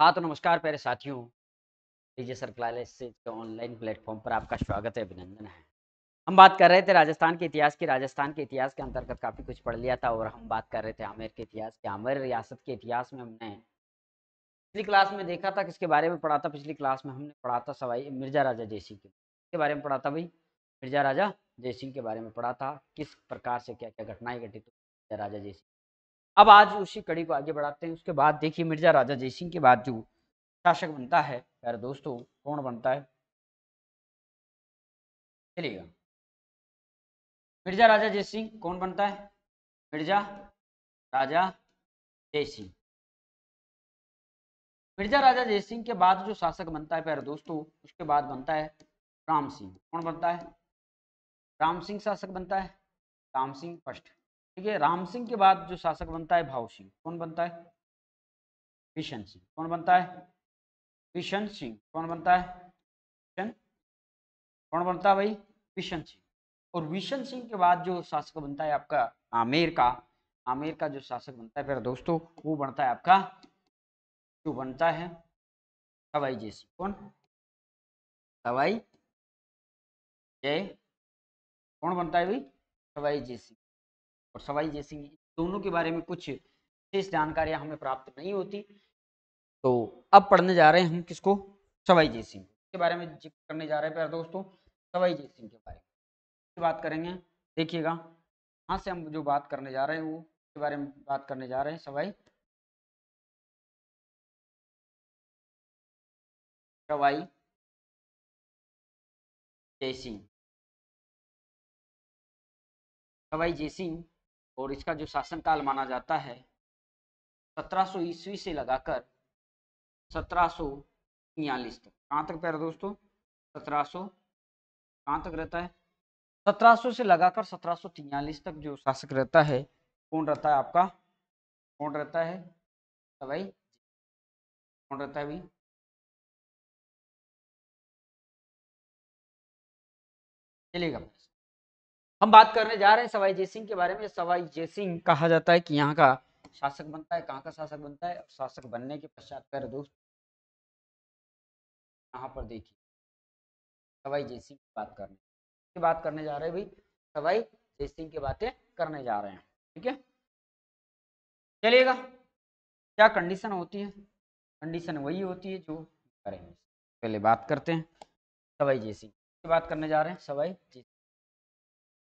हाँ तो नमस्कार प्यारे साथियों डीजे सर्कलाइलेस से ऑनलाइन प्लेटफॉर्म पर आपका स्वागत है अभिनंदन है हम बात कर रहे थे राजस्थान के इतिहास की राजस्थान के इतिहास के अंतर्गत काफ़ी कुछ पढ़ लिया था और हम बात कर रहे थे आमेर के इतिहास के आमेर रियासत के इतिहास में हमने पिछली क्लास में देखा था किसके बारे में पढ़ा था पिछली क्लास में हमने पढ़ा था सवाई मिर्जा राजा जयसिंह के इसके बारे में पढ़ा था भाई मिर्जा राजा जयसिंह के बारे में पढ़ा था किस प्रकार से क्या क्या घटनाएं घटी थी मिर्जा राजा जयसिंह अब आज उसी कड़ी को आगे बढ़ाते हैं उसके बाद देखिए मिर्जा राजा जयसिंह के बाद जो शासक बनता है प्यारे दोस्तों कौन बनता है चलिएगा मिर्जा राजा जयसिंह कौन बनता है मिर्जा राजा जयसिंह मिर्जा राजा जयसिंह के बाद जो शासक बनता है प्यारे दोस्तों उसके बाद बनता है राम सिंह कौन बनता है राम सिंह शासक बनता है राम सिंह फर्स्ट ठीक है राम सिंह के बाद जो शासक बनता है भाव सिंह कौन बनता है किशन सिंह कौन बनता है किशन सिंह कौन बनता है किशन कौन बनता है भाई किशन सिंह और विशन सिंह के बाद जो शासक बनता है आपका आमेर का आमेर का जो शासक बनता है फिर दोस्तों वो बनता है आपका जो बनता है सवाई जय सिंह कौन सवाई जय कौन बनता है भाई सवाई जय सिंह और सवाई जैसी दोनों के बारे में कुछ विशेष जानकारियां हमें प्राप्त नहीं होती तो अब पढ़ने जा रहे हैं हम किसको सवाई जय सिंह के बारे में जिक्र करने जा रहे हैं प्यार दोस्तों सवाई जय सिंह के बारे में बात करेंगे देखिएगा यहाँ से हम जो बात करने जा रहे हैं वो के बारे में बात करने जा रहे हैं सवाई सवाई जय सिंह सवाई जय सिंह और इसका जो शासनकाल माना जाता है 1700 ईस्वी से लगाकर सत्रह तक कहाँ तक पैर दोस्तों सत्रह कहाँ तक रहता है 1700 से लगाकर 1743 तक जो शासक रहता है कौन रहता है आपका कौन रहता है तो भाई कौन रहता है भाई चलेगा हम बात करने जा रहे हैं सवाई जय सिंह के बारे में सवाई जय सिंह कहा जाता है कि यहाँ का शासक बनता है कहाँ का शासक बनता है शासक बनने के पश्चात कर दोस्त यहाँ पर देखिए सवाई जय की बात करने की बात करने जा रहे हैं भाई सवाई जय सिंह की बातें करने जा रहे हैं ठीक है चलिएगा क्या कंडीशन होती है कंडीशन वही होती है जो करेंगे पहले बात करते हैं सवाई जय सिंह की बात करने जा रहे हैं सवाई जय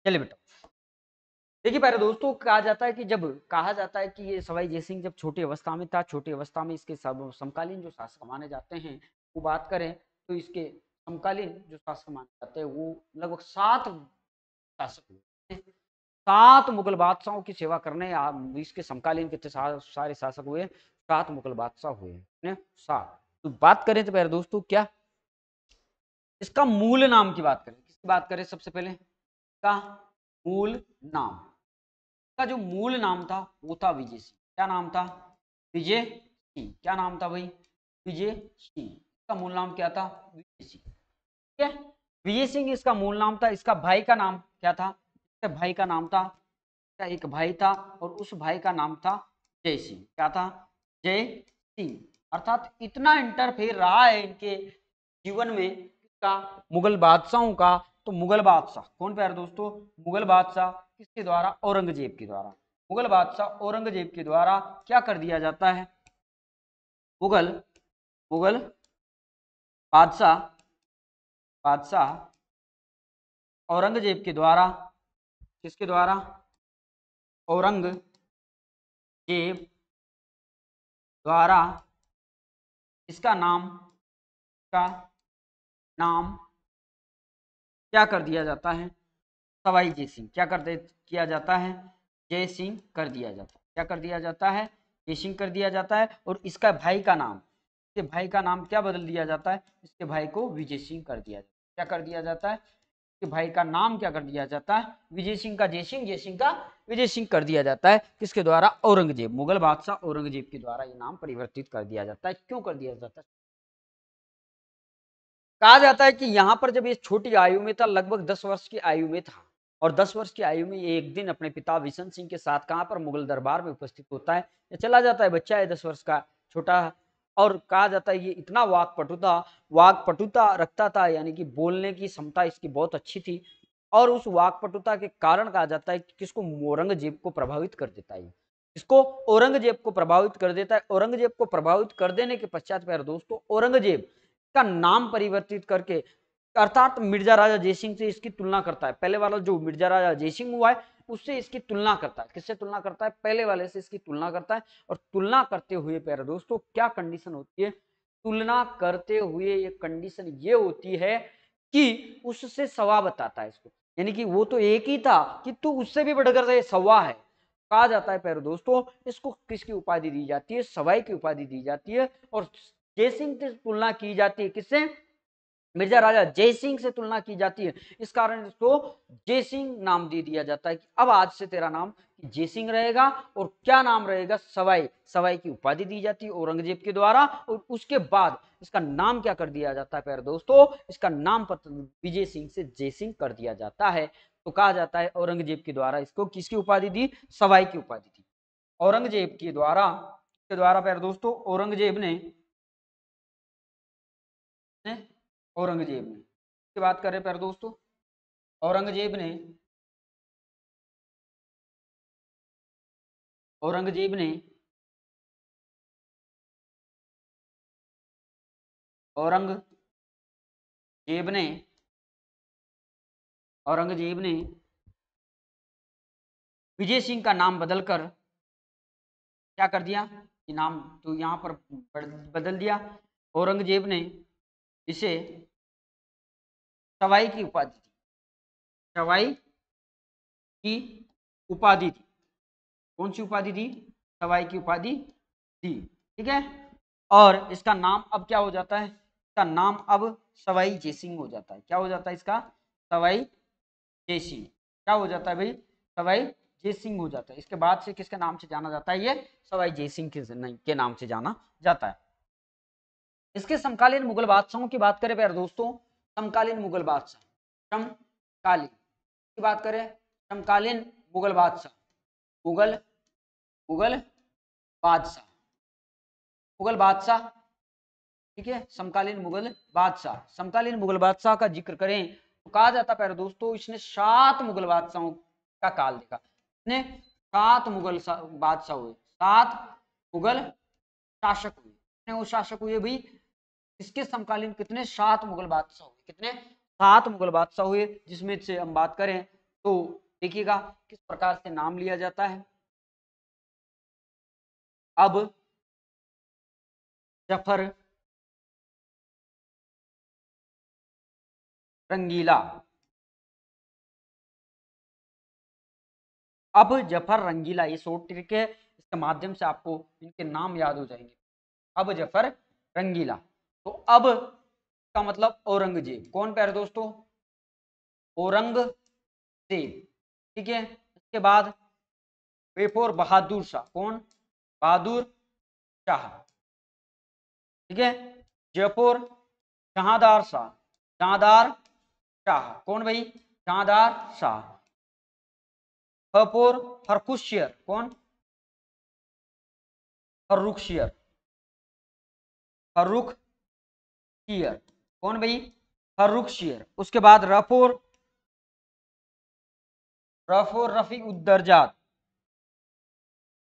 चलिए बेटा देखिए पहले दोस्तों कहा जाता है कि जब कहा जाता है कि ये सवाई जय जब छोटी अवस्था में था छोटी अवस्था में इसके समकालीन जो शासक माने जाते हैं वो बात करें तो इसके समकालीन जो शासक माने जाते हैं वो लगभग सात शासक सात मुगल बादशाहों की सेवा करने इसके समकालीन कितने सारे शासक हुए सात मुगल बादशाह हुए सात तो बात करें तो पहले दोस्तों क्या इसका मूल नाम की बात करें किसकी बात करें सबसे पहले का मूल नाम का जो मूल नाम था वो था विजय सिंह क्या नाम था विजय सिंह क्या नाम था भाई विजय सिंह इसका मूल नाम क्या था विजय सिंह ठीक है विजय सिंह इसका मूल नाम था इसका भाई का नाम क्या था इसके भाई का नाम था इसका एक भाई था और उस भाई का नाम था जय सिंह क्या था जय सिंह अर्थात इतना इंटरफेयर रहा है इनके जीवन में का मुगल बादशाहों का तो मुगल बादशाह कौन प्यारे दोस्तों मुगल बादशाह किसके द्वारा औरंगजेब के द्वारा मुगल बादशाह औरंगजेब के द्वारा क्या कर दिया जाता है मुगल मुगल बादशाह बादशाह औरंगजेब के द्वारा किसके द्वारा औरंगजेब द्वारा इसका नाम का नाम क्या कर दिया जाता है सवाई जय सिंह क्या कर दे किया जाता है जय सिंह कर दिया जाता है क्या कर दिया जाता है जय सिंह कर दिया जाता है और इसका भाई का नाम इसके भाई का नाम क्या बदल दिया जाता है इसके भाई को विजय सिंह कर दिया जाता है क्या कर दिया जाता है इसके भाई का नाम क्या कर दिया जाता है विजय सिंह का जय सिंह जय सिंह का विजय सिंह कर दिया जाता है किसके द्वारा औरंगजेब मुगल बादशाह औरंगजेब के द्वारा ये नाम परिवर्तित कर दिया जाता है क्यों कर दिया जाता है कहा जाता है कि यहाँ पर जब ये छोटी आयु में था लगभग दस वर्ष की आयु में था और दस वर्ष की आयु में ये एक दिन अपने पिता विशन सिंह के साथ कहाँ पर मुगल दरबार में उपस्थित होता है ये चला जाता है बच्चा है दस वर्ष का छोटा और कहा जाता है ये इतना वाकपटुता पटुता रखता था यानी कि बोलने की क्षमता इसकी बहुत अच्छी थी और उस वाकपटुता के कारण कहा जाता है कि किसको औरंगजेब को प्रभावित कर देता है इसको औरंगजेब को प्रभावित कर देता है औरंगजेब को प्रभावित कर देने के पश्चात प्यारे दोस्तों औरंगजेब का नाम परिवर्तित करके अर्थात मिर्जा राजा जयसिंह से इसकी तुलना करता है पहले वाला जो मिर्जा राजा जयसिंह हुआ है उससे इसकी तुलना करता है किससे तुलना करता है पहले वाले से इसकी तुलना करता है और तुलना करते हुए प्यारे दोस्तों क्या कंडीशन होती है तुलना करते हुए ये कंडीशन ये होती है कि उससे सवा बताता है इसको यानी कि वो तो एक ही था कि तू उससे भी बढ़कर ये सवा है कहा जाता है प्यारे दोस्तों इसको किसकी उपाधि दी जाती है सवाई की उपाधि दी जाती है और जयसिंह से तुलना की जाती है किससे मिर्जा राजा जयसिंह से तुलना की जाती है इस कारण इसको जयसिंह नाम दे दिया जाता है कि अब आज से तेरा नाम जयसिंह रहेगा और क्या नाम रहेगा सवाई सवाई की उपाधि दी जाती है औरंगजेब के द्वारा और उसके बाद इसका नाम क्या कर दिया जाता है प्यारे दोस्तों इसका नाम पत्र विजय सिंह से जयसिंह कर दिया जाता है तो कहा जाता है औरंगजेब के द्वारा इसको किसकी उपाधि दी सवाई की उपाधि दी औरंगजेब के द्वारा के द्वारा प्यारे दोस्तों औरंगजेब ने ने औरंगजेब ने की बात करें प्यारे दोस्तों औरंगजेब ने औरंगजेब ने औरंगजेब ने औरंगजेब ने विजय सिंह का नाम बदलकर क्या कर दिया नाम तो यहां पर बदल दिया औरंगजेब ने इसे सवाई की उपाधि थी सवाई की उपाधि थी कौन सी उपाधि थी सवाई की उपाधि थी ठीक है और इसका नाम अब क्या हो जाता है इसका नाम अब सवाई जयसिंह हो जाता है क्या हो जाता है इसका सवाई जयसिंह क्या हो जाता है भाई सवाई जयसिंह हो जाता है इसके बाद से किसके नाम से जाना जाता है ये सवाई जयसिंह के के नाम से जाना जाता है इसके समकालीन मुगल बादशाहों की बात करें प्यारे दोस्तों समकालीन मुगल बादशाह समकालीन की बात करें समकालीन मुगल बादशाह मुगल मुगल बादशाह मुगल बादशाह ठीक है समकालीन मुगल बादशाह समकालीन मुगल बादशाह का जिक्र करें तो कहा जाता प्यारे दोस्तों इसने सात मुगल बादशाहों का काल देखा इसने सात मुगल बादशाह हुए सात मुगल शासक हुए शासक हुए भाई इसके समकालीन कितने सात मुगल बादशाह हुए कितने सात मुगल बादशाह हुए जिसमें से हम बात करें तो देखिएगा किस प्रकार से नाम लिया जाता है अब जफर रंगीला अब जफर रंगीला ये शॉर्ट ट्रिक है इसके माध्यम से आपको इनके नाम याद हो जाएंगे अब जफर रंगीला तो अब का मतलब औरंगजेब कौन प्यारे दोस्तों औरंगजेब ठीक है इसके बाद बेफोर बहादुर शाह कौन बहादुर शाह ठीक है जयपुर जहादार शाह जहादार शाह कौन भाई जहादार शाह हपोर हरकुशियर कौन हर्रुखशियर हर्रुख शियर कौन भाई फर्रुख शियर उसके बाद रफोर रफोर रफी उदरजात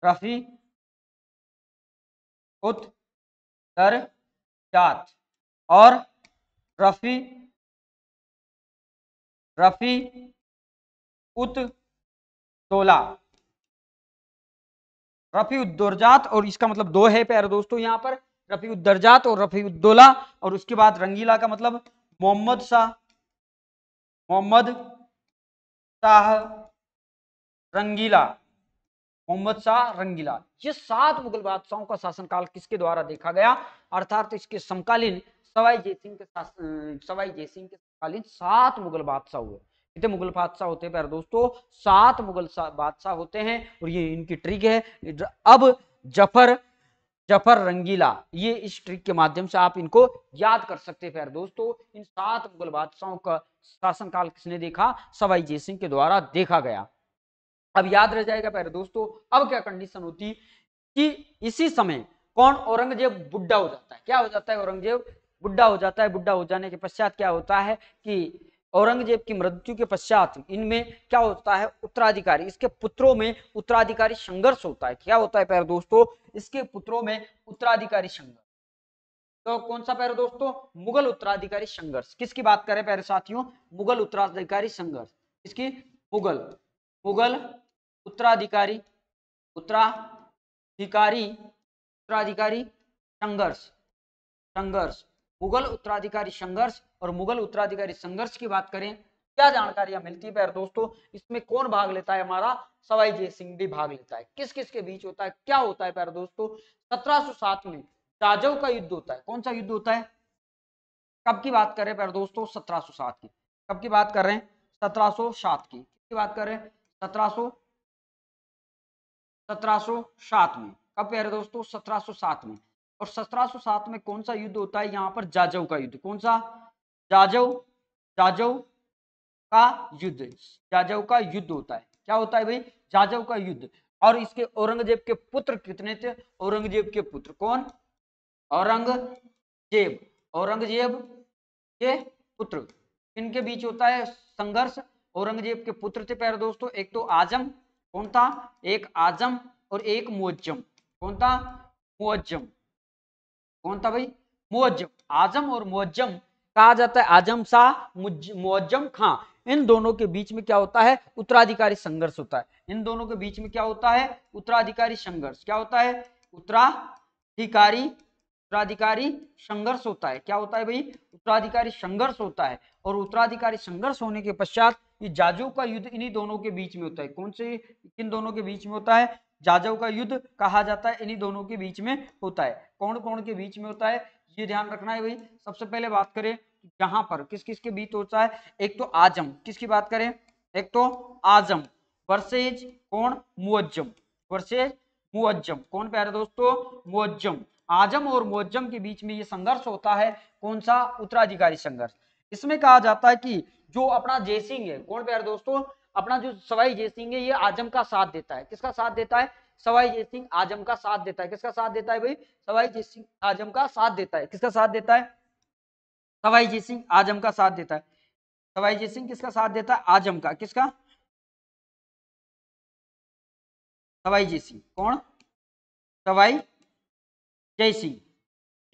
रफी जात और रफी रफी उत तोला रफी उदरजात और इसका मतलब दो है प्यारे दोस्तों यहां पर रफी उदरजात और रफी उद्दोला और उसके बाद रंगीला का मतलब मोहम्मद शाह मोहम्मद शाह रंगीला मोहम्मद शाह रंगीला ये सात मुगल बादशाहों का शासनकाल किसके द्वारा देखा गया अर्थात इसके समकालीन सवाई जय सिंह के सवाई जयसिंह के समकालीन सात मुगल बादशाह हुए कितने मुगल बादशाह होते हैं दोस्तों सात मुगल बादशाह होते हैं और ये इनकी ट्रिक है अब जफर जफर रंगीला ये इस ट्रिक के माध्यम से आप इनको याद कर सकते हैं दोस्तों इन सात मुगल बादशाहों का शासनकाल किसने देखा सवाई जय सिंह के द्वारा देखा गया अब याद रह जाएगा प्यारे दोस्तों अब क्या कंडीशन होती कि इसी समय कौन औरंगजेब बुड्ढा हो जाता है क्या हो जाता है औरंगजेब बुड्ढा हो जाता है बुड्ढा हो जाने के पश्चात क्या होता है कि औरंगजेब की मृत्यु के पश्चात इनमें क्या होता है उत्तराधिकारी इसके पुत्रों में उत्तराधिकारी संघर्ष होता है क्या होता है पैर दोस्तों इसके पुत्रों में उत्तराधिकारी संघर्ष तो कौन सा पैर दोस्तों मुगल उत्तराधिकारी संघर्ष किसकी बात करें पैर साथियों मुगल उत्तराधिकारी संघर्ष इसकी मुगल मुगल उत्तराधिकारी उत्तराधिकारी उत्तराधिकारी संघर्ष संघर्ष मुगल उत्तराधिकारी संघर्ष और मुगल उत्तराधिकारी संघर्ष की बात करें क्या जानकारियां मिलती है दोस्तों इसमें कौन भाग लेता है हमारा सवाई जय सिंह भी भाग लेता है किस किस के बीच होता है क्या होता है प्यारे दोस्तों सत्रह में जाजव का युद्ध होता है कौन सा युद्ध होता है कब की बात करें प्यार दोस्तों सत्रह की कब की बात कर रहे हैं सत्रह की की बात कर रहे हैं 1700 1707 में कब प्यारे दोस्तों सात में और सात में कौन सा युद्ध होता है यहाँ पर जाजव का युद्ध कौन सा जाजव जाजव का युद्ध जाजव का युद्ध होता है क्या होता है भाई जाजव का युद्ध और इसके औरंगजेब के पुत्र कितने थे औरंगजेब के पुत्र कौन औरंगजेब औरंगजेब के पुत्र इनके बीच होता है संघर्ष औरंगजेब के पुत्र थे प्यारे दोस्तों एक तो आजम कौन था एक आजम और एक मुअज्जम कौन था मुअज्जम कौन था भाई मुअज्जम आजम और मुअज्जम कहा जाता है आजम शाह मुआजम खां इन दोनों के बीच में क्या होता है उत्तराधिकारी संघर्ष होता है इन दोनों के बीच में क्या होता है उत्तराधिकारी संघर्ष क्या होता है उत्तराधिकारी उत्तराधिकारी संघर्ष होता है क्या होता है भाई उत्तराधिकारी संघर्ष होता है और उत्तराधिकारी संघर्ष होने के पश्चात ये जाजू का युद्ध इन्हीं दोनों के बीच में होता है कौन से किन दोनों के बीच में होता है जाजव का युद्ध कहा जाता है इन्हीं दोनों के बीच में होता है कौन कौन के बीच में होता है ये ध्यान रखना है भाई सबसे पहले बात करें यहाँ पर किस किस के बीच होता है एक तो आजम किसकी बात करें एक तो आजम वर्सेज कौन मुअज्जम वर्सेज मुअज्जम कौन प्यारे दोस्तों मुअज्जम आजम और मुअज्जम के बीच में ये संघर्ष होता है कौन सा उत्तराधिकारी संघर्ष इसमें कहा जाता है कि जो अपना जयसिंह है कौन प्यारे दोस्तों अपना जो सवाई जयसिंह है ये आजम का साथ देता है किसका साथ देता है सवाई जयसिंह आजम का साथ देता है किसका साथ देता है भाई सवाई जयसिंह आजम का साथ देता है किसका साथ देता है सवाई जी सिंह आजम का साथ देता है सवाई जी सिंह किसका साथ देता है आजम का किसका सवाई जी सिंह कौन सवाई जय सिंह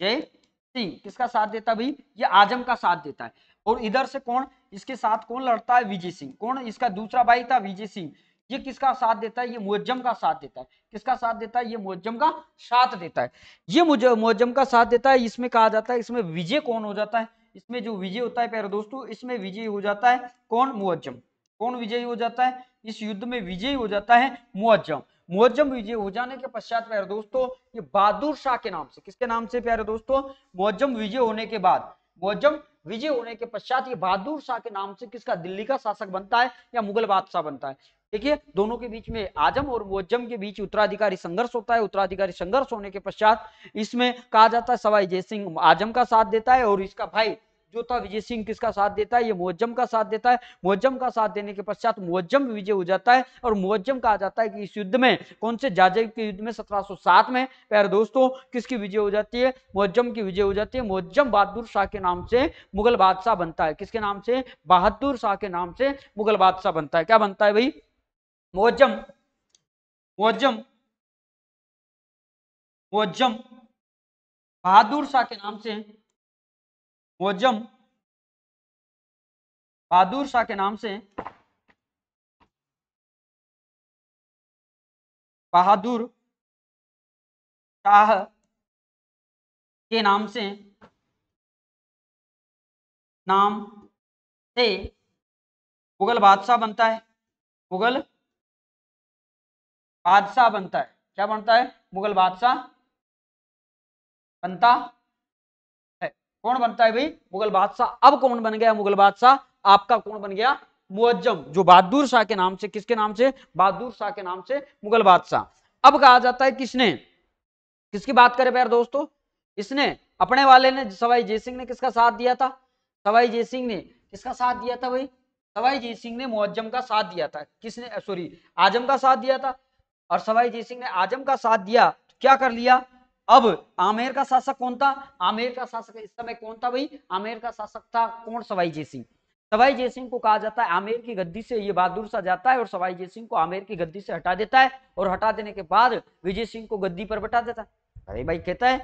जय सिंह किसका साथ देता है भाई ये आजम का साथ देता है और इधर से कौन इसके साथ कौन लड़ता है विजय सिंह कौन इसका दूसरा भाई था विजय सिंह ये किसका साथ देता है ये मुअज्जम का साथ देता है किसका साथ देता है ये मुअज्जम का साथ देता है ये मुझे मुअज्जम का साथ देता है इसमें कहा जाता है इसमें विजय कौन हो जाता है इसमें जो विजय होता है प्यारे दोस्तों इसमें विजय हो जाता है कौन मुआजम कौन विजय हो जाता है इस युद्ध में विजयी हो जाता है मुआजम मुआजम विजय हो जाने के पश्चात प्यारे दोस्तों ये बहादुर शाह के नाम से किसके नाम से प्यारे दोस्तों मुआजम विजय होने के बाद मुआजम विजय होने के पश्चात ये बहादुर शाह के नाम से किसका दिल्ली का शासक बनता है या मुगल बादशाह बनता है देखिए दोनों के बीच में आजम और मुआजम के बीच उत्तराधिकारी संघर्ष होता है उत्तराधिकारी संघर्ष होने के पश्चात इसमें कहा जाता है सवाई जयसिंह आजम का साथ देता है और इसका भाई जो था विजय सिंह किसका साथ देता है ये मोहज्जम का साथ देता है मुअज्जम का साथ देने के पश्चात मुअज्जम विजय हो जाता है और मुअज्जम कहा जाता है कि इस युद्ध में कौन से जाजेब के युद्ध में 1707 में प्यारे दोस्तों किसकी विजय हो जाती है मुअज्जम की विजय हो जाती है मुअज्जम बहादुर शाह के नाम से मुगल बादशाह बनता है किसके नाम से बहादुर शाह के नाम से मुगल बादशाह बनता है क्या बनता है भाई मुअज्जम मुअज्जम मुअज्जम बहादुर शाह के नाम से मुजम बहादुर शाह के नाम से बहादुर शाह के नाम से नाम से मुगल बादशाह बनता है मुगल बादशाह बनता है क्या बनता है मुगल बादशाह बनता कौन बनता है भाई मुगल बादशाह अब कौन बन गया मुगल बादशाह आपका कौन बन गया मुअज्जम जो बहादुर शाह के नाम से किसके नाम से बहादुर शाह के नाम से मुगल बादशाह अब कहा जाता है किसने किसकी बात करें प्यार दोस्तों इसने अपने वाले ने सवाई जय सिंह ने किसका साथ दिया था सवाई जय सिंह ने किसका साथ दिया था भाई सवाई जय सिंह ने मुअज्जम का साथ दिया था किसने सॉरी आजम का साथ दिया था और सवाई जय सिंह ने आजम का साथ दिया तो क्या कर लिया अब आमेर का शासक कौन था आमेर का शासक इस समय कौन था भाई आमेर का शासक था कौन सवाई जय सिंह सवाई जय सिंह को कहा जाता है आमेर की गद्दी से ये बहादुर सा जाता है और सवाई जय सिंह को आमेर की गद्दी से हटा देता है और हटा देने के बाद विजय सिंह को गद्दी पर बैठा देता है अरे भाई कहता है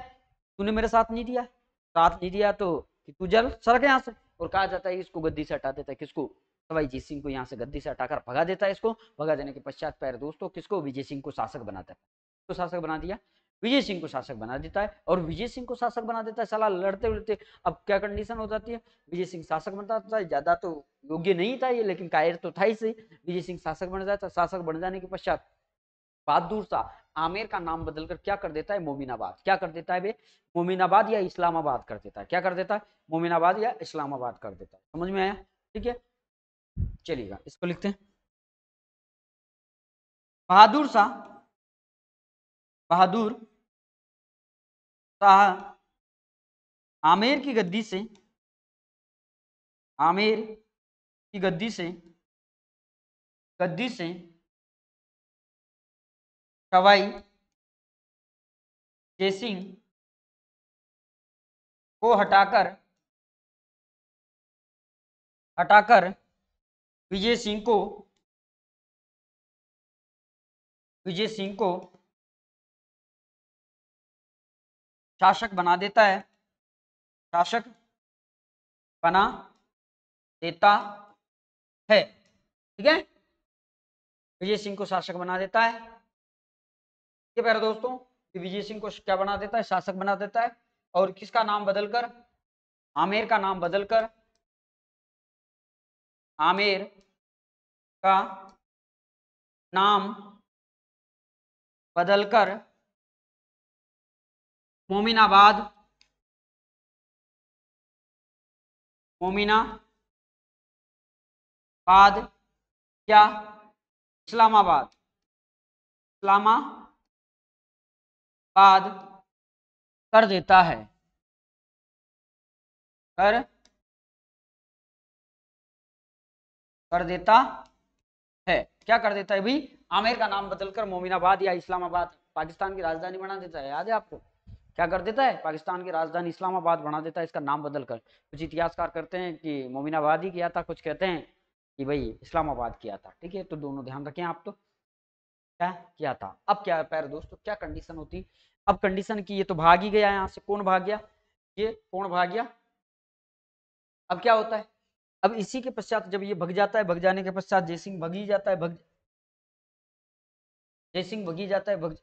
तूने मेरे साथ नहीं दिया साथ नहीं दिया तो तू जल सर यहाँ से और कहा जाता है इसको गद्दी से हटा देता है किसको सवाई जय सिंह को यहाँ से गद्दी से हटाकर भगा देता है इसको भगा देने के पश्चात पैर दोस्तों किसको विजय सिंह को शासक बनाता है तो शासक बना दिया विजय सिंह को शासक बना देता है और विजय सिंह को शासक बना देता है साला लड़ते लड़ते अब क्या कंडीशन हो जाती है विजय सिंह शासक बनता था ज्यादा तो योग्य नहीं था ये लेकिन कायर तो था ही सही विजय सिंह शासक बन जाता शासक बन जाने के पश्चात बहादुर शाह आमेर का नाम बदलकर क्या कर देता है मोमिनाबाद क्या कर देता है वे मोमिनाबाद या इस्लामाबाद कर देता है क्या कर देता है मोमिनाबाद या इस्लामाबाद कर देता है समझ में आया ठीक है चलिएगा इसको लिखते हैं बहादुर शाह बहादुर शाह आमेर की गद्दी से आमेर की गद्दी से गद्दी से सवाई जयसिंह को हटाकर हटाकर विजय सिंह को विजय सिंह को शासक बना देता है शासक बना देता है ठीक है विजय सिंह को शासक बना देता है है प्यारे दोस्तों विजय सिंह को क्या बना देता है शासक बना देता है और किसका नाम बदलकर आमेर का नाम बदलकर आमेर का नाम बदलकर मोमिनाबाद मोमिनाबाद या इस्लामाबाद इस्लामाबाद कर देता है कर कर देता है क्या कर देता है भाई आमेर का नाम बदलकर मोमिनाबाद या इस्लामाबाद पाकिस्तान की राजधानी बना देता है याद है आपको क्या कर देता है पाकिस्तान की राजधानी इस्लामाबाद बना देता है इसका नाम बदल कर कुछ इतिहासकार करते हैं कि मोमिनाबाद ही किया था कुछ कहते हैं कि भाई इस्लामाबाद किया था ठीक है तो दोनों ध्यान रखें आप तो क्या किया था अब क्या पैर दोस्तों क्या कंडीशन होती अब कंडीशन की ये तो भाग ही गया यहाँ से कौन भाग गया ये कौन भाग गया अब क्या होता है अब इसी के पश्चात जब ये भग जाता है भग जाने के पश्चात जय सिंह भगी जाता है भग जय सिंह भगी जाता है भग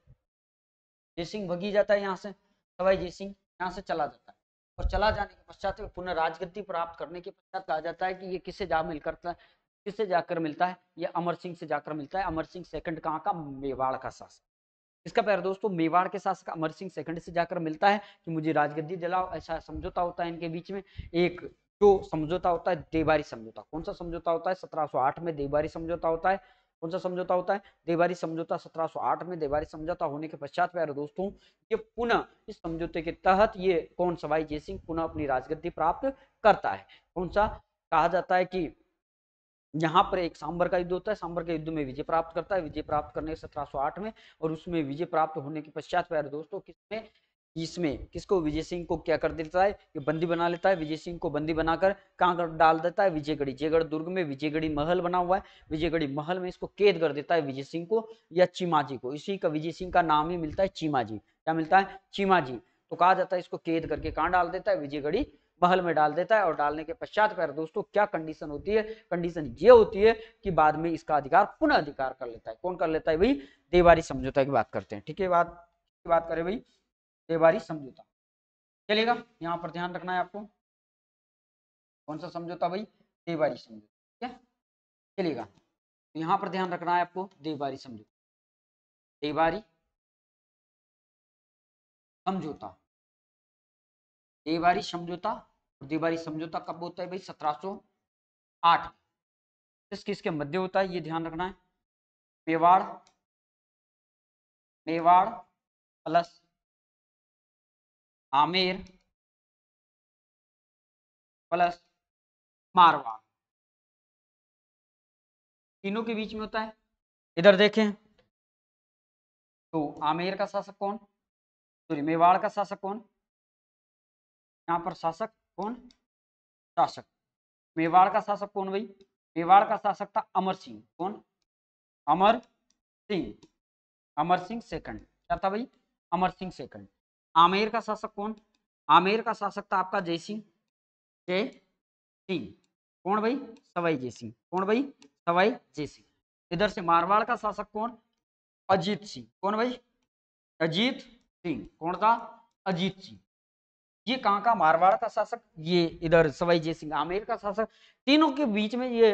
जय सिंह भगी जाता है यहाँ से सवाई जय सिंह यहाँ से चला जाता है और चला जाने के पश्चात पुनः राजगद्दी प्राप्त करने के पश्चात कहा जाता है कि ये किससे जा मिल करता है किससे जाकर मिलता है ये अमर सिंह से जाकर मिलता है अमर सिंह सेकंड कहाँ का मेवाड़ का शासक इसका पैर दोस्तों मेवाड़ के शासक अमर सिंह सेकंड से जाकर मिलता है कि मुझे राजगद्दी दिलाओ ऐसा समझौता होता है इनके बीच में एक जो समझौता होता है देवारी समझौता कौन सा समझौता होता है 1708 में देवारी समझौता होता है कौन सा समझौता होता है देवारी समझौता 1708 में देवारी समझौता होने के पश्चात प्यारे दोस्तों ये पुनः इस समझौते के तहत ये कौन सा भाई जयसिंह पुनः अपनी राजगद्दी प्राप्त करता है कौन सा कहा जाता है कि यहाँ पर एक सांबर का युद्ध होता है सांबर के युद्ध में विजय प्राप्त करता है विजय प्राप्त करने सत्रह में और उसमें विजय प्राप्त होने के पश्चात प्यारे दोस्तों किसमें इसमें किसको विजय सिंह को क्या कर देता है कि बंदी बना लेता है विजय सिंह को बंदी बनाकर कहाँ कर डाल देता है विजयगढ़ी जयगढ़ दुर्ग में विजयगढ़ी महल बना हुआ है विजयगढ़ी महल में इसको कैद कर देता है विजय सिंह को या चीमाजी को इसी का विजय सिंह का नाम ही मिलता है चीमाजी क्या मिलता है चीमाजी तो कहा जाता है इसको कैद करके कहाँ डाल देता है विजयगढ़ी महल में डाल देता है और डालने के पश्चात पैर दोस्तों क्या कंडीशन होती है कंडीशन ये होती है कि बाद में इसका अधिकार पुनः अधिकार कर लेता है कौन कर लेता है भाई देवारी समझौता की बात करते हैं ठीक है बात बात करें भाई देवारी समझौता चलेगा यहाँ पर ध्यान रखना है आपको कौन सा समझौता भाई देवारी समझौता ठीक है चलेगा तो यहाँ पर ध्यान रखना है आपको देवारी समझौता देवारी समझौता देवारी समझौता देवारी समझौता कब होता है भाई सत्रह सौ आठ किस किसके मध्य होता है ये ध्यान रखना है मेवाड़ मेवाड़ प्लस आमेर प्लस मारवाड़ तीनों के बीच में होता है इधर देखें तो आमेर का शासक कौन सॉरी मेवाड़ का शासक कौन यहाँ पर शासक कौन शासक मेवाड़ का शासक कौन भाई मेवाड़ का शासक था अमर सिंह कौन अमर सिंह अमर सिंह सेकंड क्या था भाई अमर सिंह सेकंड आमेर का शासक कौन आमेर का शासक था आपका जय सिंह जय सिंह कौन भाई सवाई जय सिंह कौन भाई सवाई जय सिंह इधर से मारवाड़ का शासक कौन अजीत सिंह कौन भाई अजीत सिंह कौन था अजीत सिंह ये कहाँ का मारवाड़ का शासक ये इधर सवाई जय सिंह आमेर का शासक तीनों के बीच में ये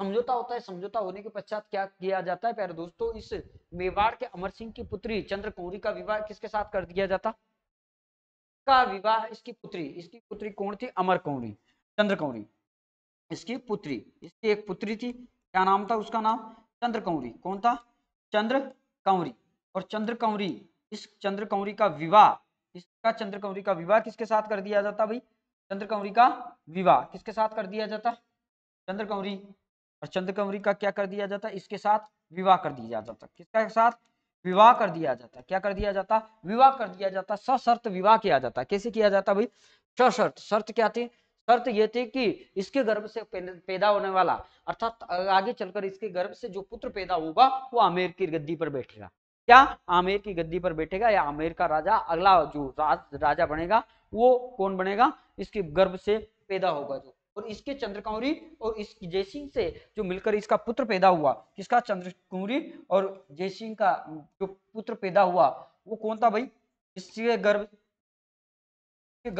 समझौता होता है समझौता होने के पश्चात क्या किया जाता है प्यारे दोस्तों इस मेवाड़ के अमर सिंह की पुत्री चंद्रकौरी का विवाह किसके साथ कर दिया जाता इसका विवाह इसकी पुत्री इसकी पुत्री कौन थी अमर कौरी चंद्र कौरी इसकी पुत्री इसकी एक पुत्री थी क्या नाम था उसका नाम चंद्र कौरी कौन था चंद्र कौरी और चंद्र कौरी इस चंद्र कौरी का विवाह इसका चंद्र कौरी का विवाह किसके साथ कर दिया जाता भाई चंद्र कौरी का विवाह किसके साथ कर दिया जाता चंद्र कौरी और चंद्र कौरी का क्या कर दिया जाता इसके साथ विवाह कर दिया जाता किसका साथ विवाह कर दिया जाता क्या कर दिया जाता विवाह कर दिया जाता सशर्त विवाह किया जाता कैसे किया जाता भाई सशर्त शर्त क्या थी शर्त ये थी कि इसके गर्भ से पैदा होने वाला अर्थात आगे चलकर इसके गर्भ से जो पुत्र पैदा होगा वो आमेर की गद्दी पर बैठेगा क्या आमेर की गद्दी पर बैठेगा या आमेर का राजा अगला जो राज, राजा बनेगा वो कौन बनेगा इसके गर्भ से पैदा होगा जो और इसके चंद्रकौरी और इस जयसिंह से जो मिलकर इसका पुत्र पैदा हुआ किसका चंद्रकौरी और जयसिंह का जो पुत्र पैदा हुआ वो कौन था भाई इसके गर्भ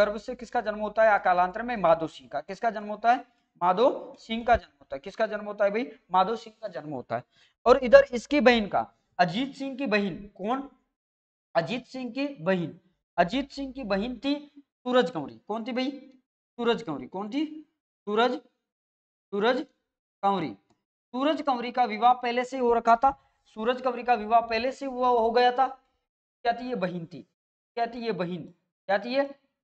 गर्भ से किसका जन्म होता है अकालांतर में माधो सिंह का किसका जन्म होता है माधो सिंह का जन्म होता है किसका जन्म होता है भाई माधो सिंह का जन्म होता है और इधर इसकी बहन का अजीत सिंह की बहन कौन अजीत सिंह की बहन अजीत सिंह की बहन थी सूरज कंवरी कौन थी भाई सूरज कंवरी कौन थी सूरज सूरज कंवरी सूरज कंवरी का विवाह पहले से हो रखा था सूरज कंवरी का विवाह पहले से हुआ हो गया था क्या थी ये बहन थी क्या थी ये बहन क्या थी ये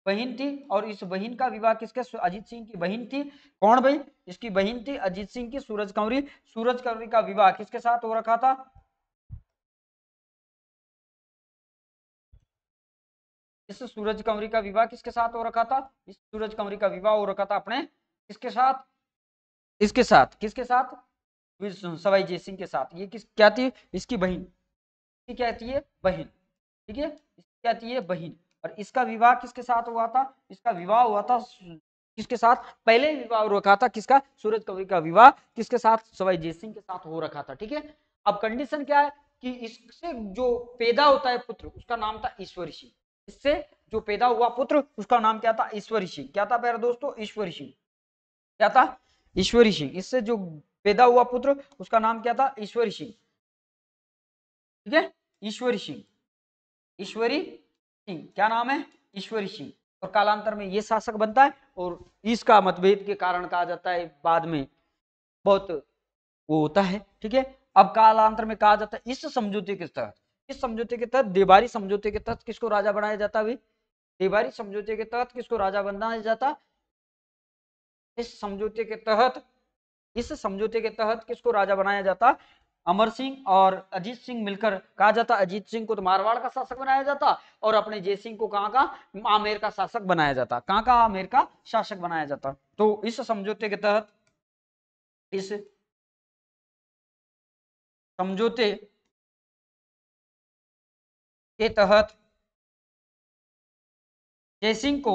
बहन थी और इस बहन का विवाह किसके अजीत सिंह की बहन थी कौन भाई इसकी बहन थी अजीत सिंह की सूरज कंवरी सूरज कंवरी का विवाह किसके साथ हो रखा था इस सूरज कंवरी का विवाह किसके साथ हो रखा था इस सूरज कंवरी का विवाह हो रखा था अपने किसके साथ इसके साथ किसके साथ सवाई जय सिंह के साथ ये किस क्या थी इसकी बहन क्या थी बहन ठीक है क्या थी बहन और इसका विवाह किसके साथ हुआ था इसका विवाह हुआ था किसके साथ पहले विवाह रखा था किसका सूरज कवि का विवाह किसके साथ सवाई जय सिंह के साथ हो रखा था ठीक है अब कंडीशन क्या है कि इससे जो पैदा होता है पुत्र उसका नाम था ईश्वर सिंह इससे जो पैदा हुआ पुत्र उसका नाम क्या था ईश्वर सिंह क्या था प्यारे दोस्तों ईश्वर सिंह क्या था ईश्वरी सिंह इससे जो पैदा हुआ पुत्र उसका नाम क्या था ईश्वरी सिंह ठीक है ईश्वरी सिंह ईश्वरी सिंह क्या नाम है ईश्वरी सिंह और कालांतर में ये शासक बनता है और इसका मतभेद के कारण कहा जाता है बाद में बहुत वो होता है ठीक है अब कालांतर में कहा जाता है इस समझौते के तहत इस समझौते के तहत देवारी समझौते के तहत किसको राजा बनाया जाता है देवारी समझौते के तहत किसको राजा बनाया जाता इस समझौते के तहत इस समझौते के तहत किसको राजा बनाया जाता अमर सिंह और अजीत सिंह मिलकर कहा जाता अजीत सिंह को तो मारवाड़ का शासक बनाया जाता और अपने जय सिंह को कहाँ का आमेर का शासक बनाया जाता कहाँ का आमेर का शासक बनाया जाता तो इस समझौते के तहत इस समझौते के तहत जय सिंह को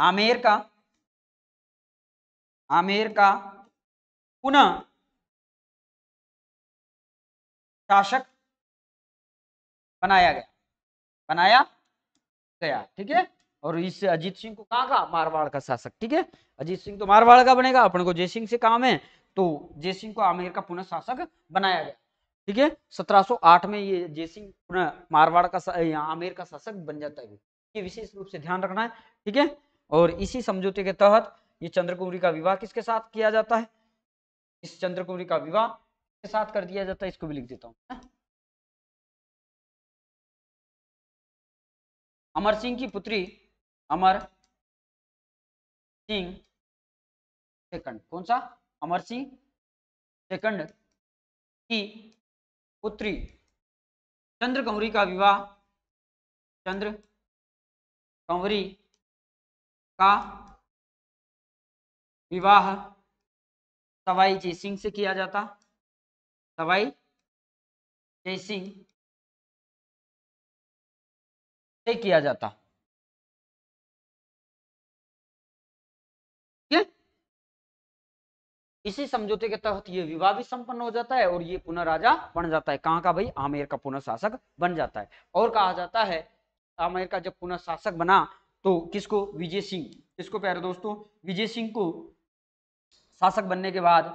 आमेर का आमेर का पुनः शासक बनाया गया बनाया गया ठीक है और इससे अजीत सिंह को कहा का मारवाड़ का शासक ठीक है अजीत सिंह तो मारवाड़ का बनेगा अपन को जय सिंह से काम है तो जय सिंह को आमेर का पुनः शासक बनाया गया ठीक है 1708 में ये जय सिंह पुनः मारवाड़ का आमेर का शासक बन जाता है ये विशेष रूप से ध्यान रखना है ठीक है और इसी समझौते के तहत ये चंद्रकुमारी का विवाह किसके साथ किया जाता है इस चंद्रकुमारी का विवाह के साथ कर दिया जाता है इसको भी लिख देता हूँ हाँ। अमर सिंह की पुत्री अमर सिंह सेकंड कौन सा अमर सिंह सेकंड की पुत्री चंद्र कंवरी का विवाह चंद्र कंवरी का विवाह सवाई जय सिंह से किया जाता सवाई जय सिंह से किया जाता इसी समझौते के तहत ये विवाह भी संपन्न हो जाता है और ये पुनः राजा बन जाता है कहाँ का भाई आमेर का पुनः शासक बन जाता है और कहा जाता है आमेर का जब पुनः शासक बना तो किसको विजय सिंह किसको प्यारे दोस्तों विजय सिंह को शासक बनने के बाद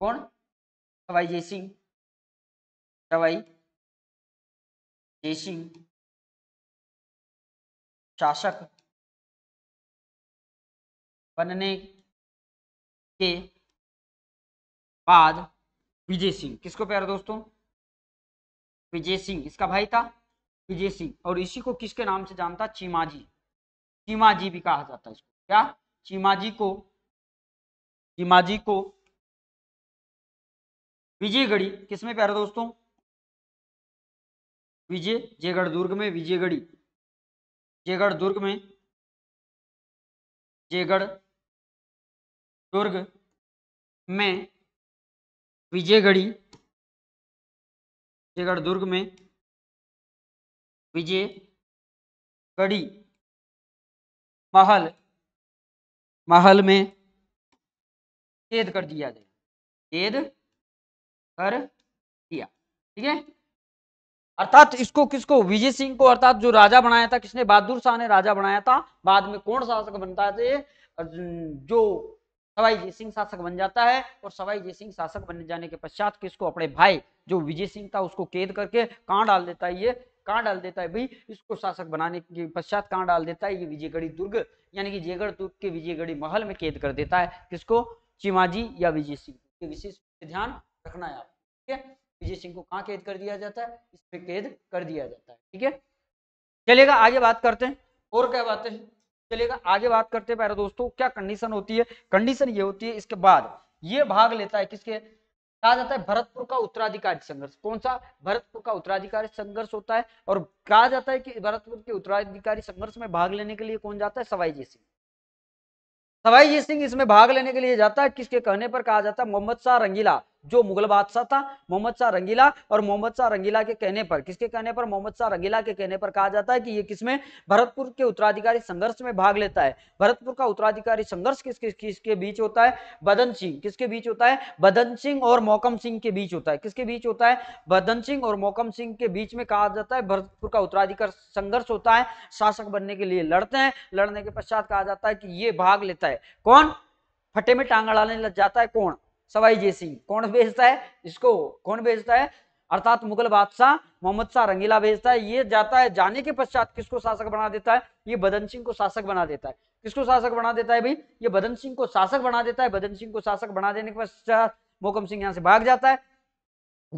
कौन सवाई जय सिंह सवाई जय सिंह शासक बनने के बाद विजय सिंह किसको प्यारे दोस्तों विजय सिंह इसका भाई था विजय सिंह और इसी को किसके नाम से जानता चीमाजी चीमा जी भी कहा जाता है इसको क्या जी को जी को विजयगढ़ी किसमें प्यारे दोस्तों विजय जयगढ़ दुर्ग में विजयगढ़ी जयगढ़ दुर्ग में जयगढ़ दुर्ग में विजयगढ़ी जयगढ़ दुर्ग में विजयगढ़ी महल महल में कैद कर दिया जाए कैद कर दिया ठीक है अर्थात इसको किसको विजय सिंह को अर्थात जो राजा बनाया था किसने बहादुर शाह ने राजा बनाया था बाद में कौन शासक बनता है जो सवाई जय सिंह शासक बन जाता है और सवाई जय सिंह शासक बन जाने के पश्चात किसको अपने भाई जो विजय सिंह था उसको कैद करके कहाँ डाल देता है ये कहाँ डाल देता है भाई इसको शासक बनाने के पश्चात कहाँ डाल देता है ये विजयगढ़ी दुर्ग यानी कि जयगढ़ दुर्ग के विजयगढ़ी महल में कैद कर देता है किसको चिमाजी या विजय सिंह विशेष ध्यान रखना है आप ठीक है विजय सिंह को कहाँ कैद कर दिया जाता है इस पर कैद कर दिया जाता है ठीक है चलेगा आगे बात करते हैं और क्या बातें हैं चलेगा आगे बात करते हैं पहले दोस्तों क्या कंडीशन होती है कंडीशन ये होती है इसके बाद ये भाग लेता है किसके कहा जाता है भरतपुर का उत्तराधिकारी संघर्ष कौन सा भरतपुर का उत्तराधिकारी संघर्ष होता है और कहा जाता है कि भरतपुर के उत्तराधिकारी संघर्ष में भाग लेने के लिए कौन जाता है सवाई जी सिंह सवाई जय सिंह इसमें भाग लेने के लिए जाता है किसके कहने पर कहा जाता है मोहम्मद शाह रंगीला जो मुगल बादशाह था मोहम्मद शाह रंगीला और मोहम्मद शाह रंगीला के कहने पर किसके कहने पर मोहम्मद शाह रंगीला के कहने पर कहा जाता है कि ये किसमें भरतपुर के उत्तराधिकारी संघर्ष में भाग लेता है भरतपुर का उत्तराधिकारी संघर्ष किस किस किसके बीच होता है बदन सिंह किसके बीच होता है बदन सिंह और मोकम सिंह के बीच होता है किसके बीच होता है बदन सिंह और मोकम सिंह के बीच में कहा जाता है भरतपुर का उत्तराधिकार संघर्ष होता है शासक बनने के लिए लड़ते हैं लड़ने के पश्चात कहा जाता है कि ये भाग लेता है कौन फटे में टांग अड़ाने लग जाता है कौन सवाई जैसी कौन भेजता है इसको कौन भेजता है अर्थात मुगल बादशाह मोहम्मद शाह रंगीला भेजता है ये जाता है जाने के पश्चात किसको शासक बना देता है ये बदन सिंह को शासक बना देता है किसको शासक बना देता है भाई ये बदन सिंह को शासक बना देता है बदन सिंह को शासक बना देने के पश्चात मोकम सिंह यहाँ से भाग जाता है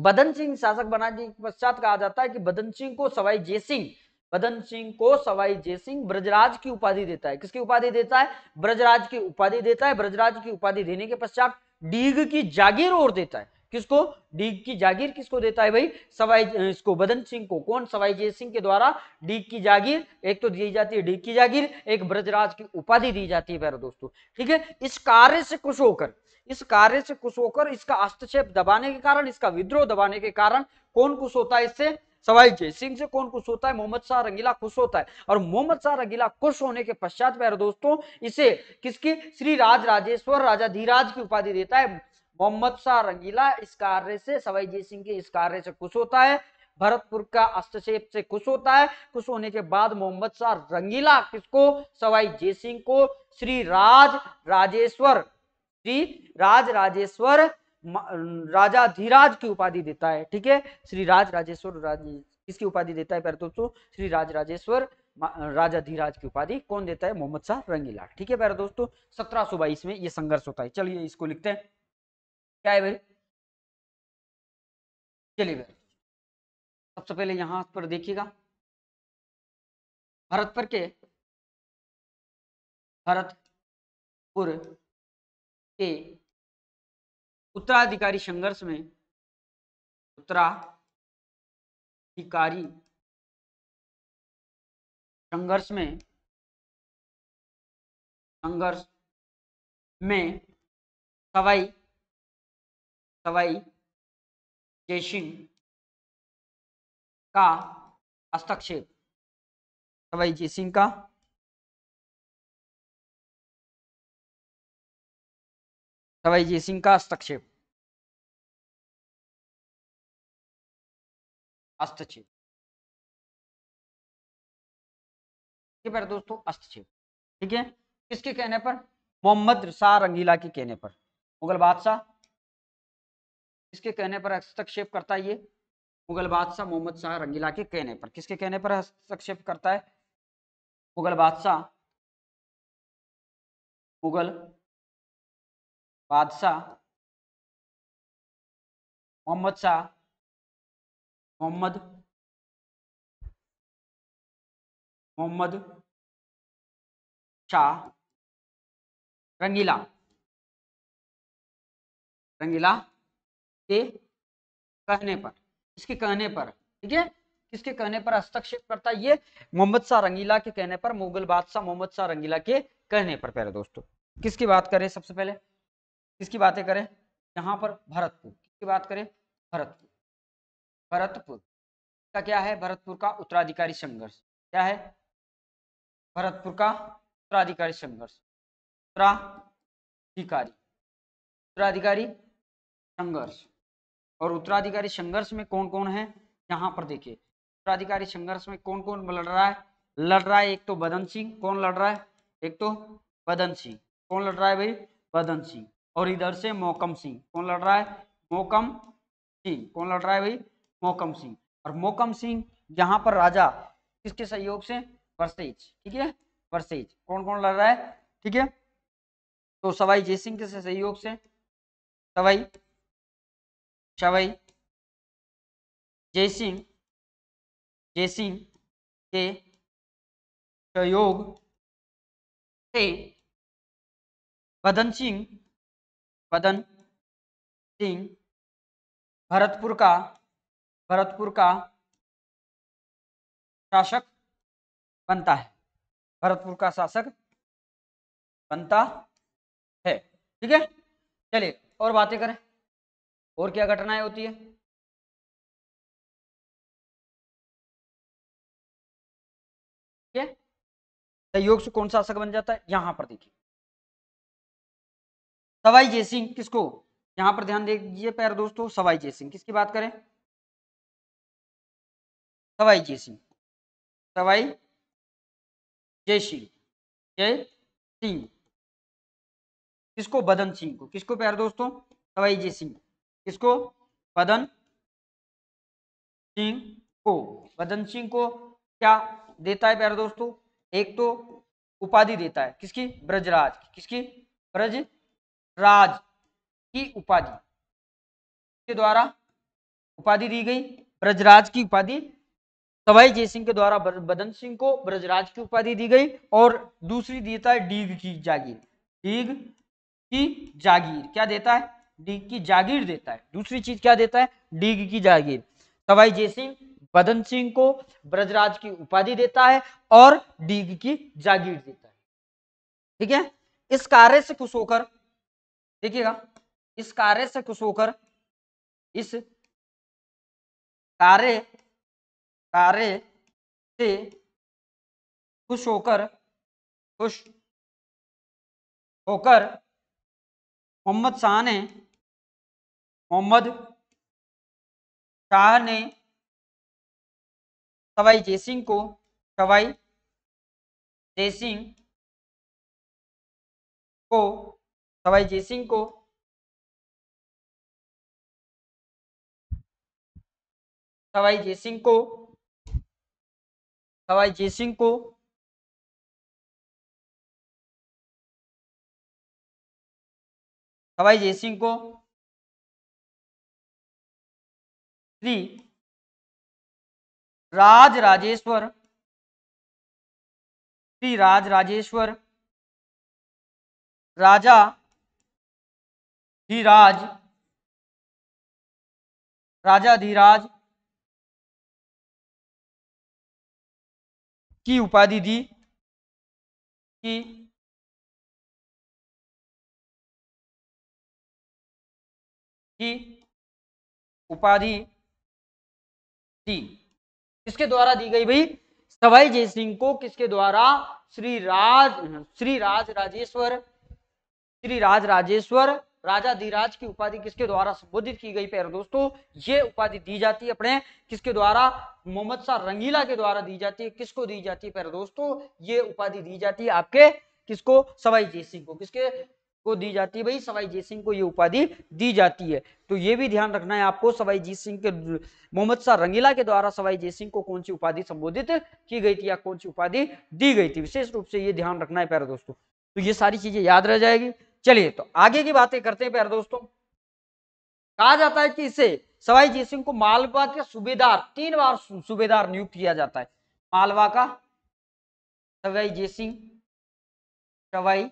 बदन सिंह शासक बनाने के पश्चात कहा जाता है कि बदन सिंह को सवाई जय सिंह बदन सिंह को सवाई जय सिंह ब्रजराज की उपाधि देता है किसकी उपाधि देता है ब्रजराज की उपाधि देता है ब्रजराज की उपाधि देने के पश्चात डीग की जागीर और देता है किसको डीग की जागीर किसको देता है भाई सवाई इसको बदन सिंह को कौन सवाई जय सिंह के द्वारा डीग की जागीर एक तो दी जाती है डीग की जागीर एक ब्रजराज की उपाधि दी जाती है प्यारे दोस्तों ठीक है इस कार्य से खुश होकर इस कार्य से खुश होकर इसका हस्तक्षेप दबाने के कारण इसका विद्रोह दबाने के कारण कौन खुश होता है इससे सवाल जय सिंह से कौन खुश होता है मोहम्मद शाह रंगीला खुश होता है और मोहम्मद शाह रंगीला खुश होने के पश्चात प्यारे दोस्तों इसे किसकी श्री राज राजेश्वर राजा धीराज की उपाधि देता है मोहम्मद शाह रंगीला इस कार्य से सवाई जय सिंह के इस कार्य से खुश होता है भरतपुर का हस्तक्षेप से खुश होता है खुश होने के बाद मोहम्मद शाह रंगीला किसको सवाई जय सिंह को श्री राज राजेश्वर श्री राज राजेश्वर राजा धीराज की उपाधि देता है ठीक है श्री राज राजेश्वर राज किसकी उपाधि देता है पैरा दोस्तों श्री राज राजेश्वर राजा धीराज की उपाधि कौन देता है मोहम्मद शाह रंगीला ठीक है पैरा दोस्तों सत्रह बाईस में ये संघर्ष होता है चलिए इसको लिखते हैं क्या है भाई चलिए भाई सबसे पहले यहां पर देखिएगा भरतपुर के भरतपुर के उत्तराधिकारी संघर्ष में उत्तराधिकारी संघर्ष में संघर्ष में सवाई सवाई जयसिंह का हस्तक्षेप सवाई जयसिंह का सवाई जयसिंह का हस्तक्षेप अस्तक्षेप ठीक है दोस्तों अस्तक्षेप ठीक है किसके कहने पर मोहम्मद शाह रंगीला के कहने पर मुगल बादशाह किसके कहने पर हस्तक्षेप करता है ये मुगल बादशाह मोहम्मद शाह रंगीला के कहने पर किसके कहने पर हस्तक्षेप करता है मुगल बादशाह मुगल बादशाह मोहम्मद शाह मोहम्मद मोहम्मद शाह रंगीला रंगीला के कहने पर इसके कहने पर ठीक है किसके कहने पर हस्तक्षेप करता है ये मोहम्मद शाह रंगीला के कहने पर मुगल बादशाह मोहम्मद शाह रंगीला के कहने पर पहले दोस्तों किसकी बात करें सबसे पहले किसकी बातें करें यहां पर भरतपुर किसकी बात करें भरतपुर भरतपुर का क्या है भरतपुर का उत्तराधिकारी संघर्ष क्या है भरतपुर का उत्तराधिकारी संघर्ष उत्तराधिकारी उत्तराधिकारी संघर्ष और उत्तराधिकारी संघर्ष में कौन कौन है यहाँ पर देखिए उत्तराधिकारी संघर्ष में कौन कौन लड़ रहा है लड़ रहा है एक तो बदन सिंह कौन लड़ रहा है एक तो बदन सिंह कौन लड़ रहा है भाई बदन सिंह और इधर से मोकम सिंह कौन लड़ रहा है मोकम सिंह कौन लड़ रहा है भाई मोकम सिंह और मोकम सिंह यहाँ पर राजा किसके सहयोग से वर्सेज ठीक है वर्सेज कौन कौन लड़ रहा है ठीक है तो सवाई जयसिंह के सहयोग से सवाई सवाई जय जयसिंह के सहयोग से बदन सिंह बदन सिंह भरतपुर का भरतपुर का शासक बनता है भरतपुर का शासक बनता है ठीक है चलिए और बातें करें और क्या घटनाएं होती है ठीक है सहयोग से कौन शासक बन जाता है यहां पर देखिए सवाई जय सिंह किसको यहां पर ध्यान दीजिए पैर दोस्तों सवाई जय सिंह किसकी बात करें सवाई सिंह सवाई जय सिंह जय सिंह किसको बदन सिंह को किसको प्यार दोस्तों सवाई जय सिंह किसको बदन सिंह को बदन सिंह को क्या देता है प्यार दोस्तों एक तो उपाधि देता है किसकी ब्रजराज की किसकी ब्रजराज की उपाधि के द्वारा उपाधि दी गई ब्रजराज की उपाधि सवाई जय सिंह के द्वारा बदन सिंह को ब्रजराज की उपाधि दी गई और दूसरी देता है डीग की जागीर डीग की जागीर क्या देता है डीग की जागीर देता है दूसरी चीज क्या देता है डीग की जागीर सवाई जय सिंह बदन सिंह को ब्रजराज की उपाधि देता है और डीग की जागीर देता है ठीक है इस कार्य से खुश होकर देखिएगा इस कार्य से खुश होकर इस कार्य कार्य से खुश होकर खुश होकर मोहम्मद शाह ने मोहम्मद शाह ने सवाई जयसिंह को सवाई जयसिंह को सवाई जयसिंह को सवाई जयसिंह को हवाई सिंह को हवाई सिंह को श्री राज राजेश्वर श्री राज राजेश्वर राजा धीराज राजा धीराज की उपाधि दी कि की उपाधि दी किसके द्वारा दी गई भाई सवाई जय सिंह को किसके द्वारा श्री राज श्री राज राजेश्वर श्री राज राजेश्वर राजा धीराज की उपाधि किसके द्वारा संबोधित की गई प्यारे दोस्तों ये उपाधि दी जाती है अपने किसके द्वारा मोहम्मद शाह रंगीला के द्वारा दी जाती है किसको दी जाती है प्यारे दोस्तों ये उपाधि दी जाती है आपके किसको सवाई जय सिंह को किसके को दी जाती है भाई सवाई जय सिंह को ये उपाधि दी जाती है तो ये भी ध्यान रखना है आपको सवाई जय सिंह के मोहम्मद शाह रंगीला के द्वारा सवाई जय सिंह को कौन सी उपाधि संबोधित की गई थी या कौन सी उपाधि दी गई थी विशेष रूप से ये ध्यान रखना है प्यारे दोस्तों तो ये सारी चीजें याद रह जाएगी चलिए तो आगे की बातें करते हैं प्यारे दोस्तों कहा जाता है कि इसे सवाई जय सिंह को मालवा के सूबेदार तीन बार सूबेदार नियुक्त किया जाता है मालवा का सवाई जय सिंह सवाई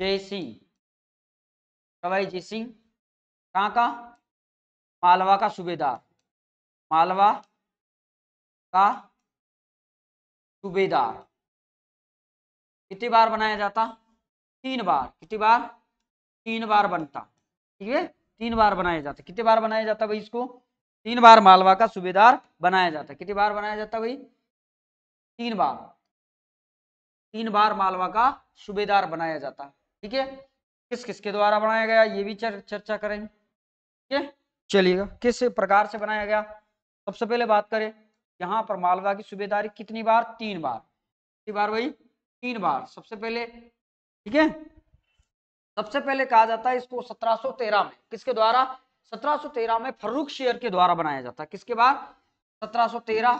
जय सिंह सवाई जय सिंह कहाँ का मालवा का सूबेदार मालवा का सूबेदार कितनी बार बनाया जाता तीन बार कितनी बार तीन बार बनता ठीक है तीन बार बनाया जाता कितनी बार बनाया जाता भाई इसको तीन बार मालवा का सूबेदार बनाया जाता कितनी बार बनाया जाता भाई तीन बार तीन बार मालवा का सूबेदार बनाया जाता ठीक है किस किसके द्वारा बनाया गया ये भी चर, चर्चा करेंगे ठीक है चलिएगा किस प्रकार से बनाया गया सबसे पहले बात करें यहाँ पर मालवा की सूबेदारी कितनी बार तीन बार कितनी बार भाई तीन बार सबसे पहले ठीक है सबसे पहले कहा जाता है इसको 1713 में किसके द्वारा 1713 में फर्रुख शेयर के द्वारा बनाया जाता है किसके बाद 1713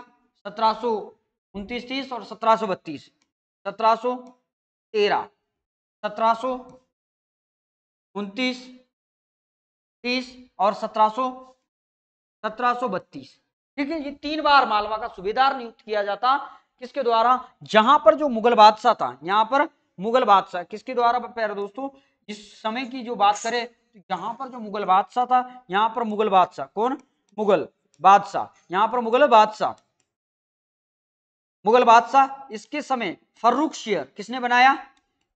1729 तीस और 1732 1713 1700 तीस और सत्रह सत्रह बत्तीस ठीक है ये तीन बार मालवा का सुबेदार नियुक्त किया जाता किसके द्वारा जहां पर जो मुगल बादशाह था यहां पर मुगल बादशाह किसके द्वारा प्यारे दोस्तों इस समय की जो बात करें तो यहाँ पर जो मुगल बादशाह था यहाँ पर मुगल बादशाह कौन मुगल बादशाह यहाँ पर मुगल बादशाह मुगल बादशाह इसके समय फर्रुख शेयर किसने बनाया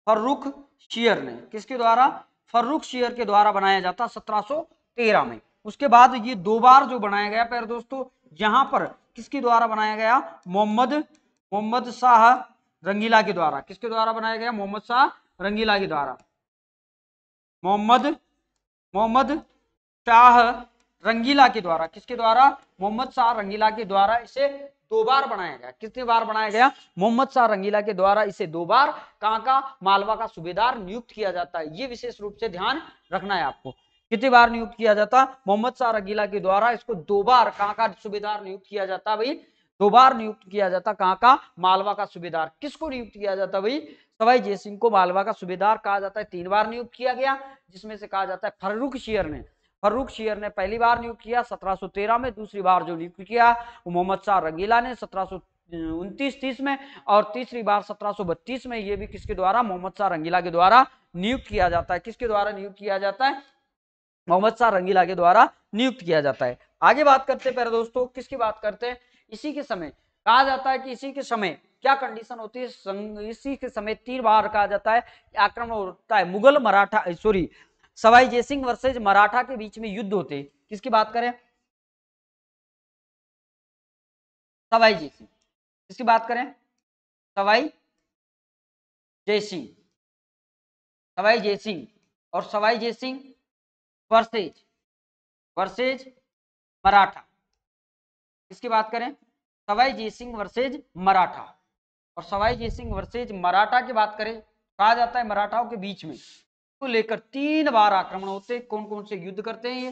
फर्रुख शेयर ने किसके द्वारा फर्रुख शेयर के द्वारा बनाया जाता तेरह में उसके बाद ये दो बार जो बनाया गया प्यारे दोस्तों यहाँ पर किसके द्वारा बनाया गया मोहम्मद मोहम्मद शाह रंगीला के द्वारा किसके द्वारा बनाया गया मोहम्मद शाह रंगीला के द्वारा मोहम्मद मोहम्मद शाह रंगीला के द्वारा किसके द्वारा मोहम्मद शाह रंगीला के द्वारा इसे दो बार बनाया गया कितनी बार बनाया गया मोहम्मद शाह रंगीला के द्वारा इसे दो बार कहां का मालवा का सूबेदार नियुक्त किया जाता है ये विशेष रूप से ध्यान रखना है आपको कितनी बार नियुक्त किया जाता मोहम्मद शाह रंगीला के द्वारा इसको दो बार कहां का सूबेदार नियुक्त किया जाता भाई दो बार नियुक्त किया जाता कहाँ का मालवा का सूबेदार किसको नियुक्त किया जाता भाई सवाई जय सिंह को मालवा का सूबेदार कहा जाता है तीन बार नियुक्त किया गया जिसमें से कहा जाता है फर्रुख शेयर ने फर्रुख शेयर ने पहली बार नियुक्त किया सत्रह में दूसरी बार जो नियुक्त किया मोहम्मद शाह रंगीला ने सत्रह उनतीस तीस में और तीसरी बार बत्तीस में ये भी किसके द्वारा मोहम्मद शाह रंगीला के द्वारा नियुक्त किया जाता है किसके द्वारा नियुक्त किया जाता है मोहम्मद शाह रंगीला के द्वारा नियुक्त किया जाता है आगे बात करते हैं पहले दोस्तों किसकी बात करते हैं इसी के समय कहा जाता है कि इसी के समय क्या कंडीशन होती है इसी के समय तीन बार कहा जाता है आक्रमण होता है मुगल मराठा सॉरी सवाई जयसिंह वर्सेज मराठा के बीच में युद्ध होते किसकी बात करें सवाई जयसिंह किसकी बात करें सवाई जयसिंह सवाई जयसिंह और सवाई जयसिंह वर्सेज वर्सेज मराठा किसकी बात करें सवाई जी सिंह वर्सेज मराठा और सवाई जी सिंह वर्सेज मराठा की बात करें कहा जाता है मराठाओं के बीच में तो लेकर तीन बार आक्रमण होते हैं कौन कौन से युद्ध करते हैं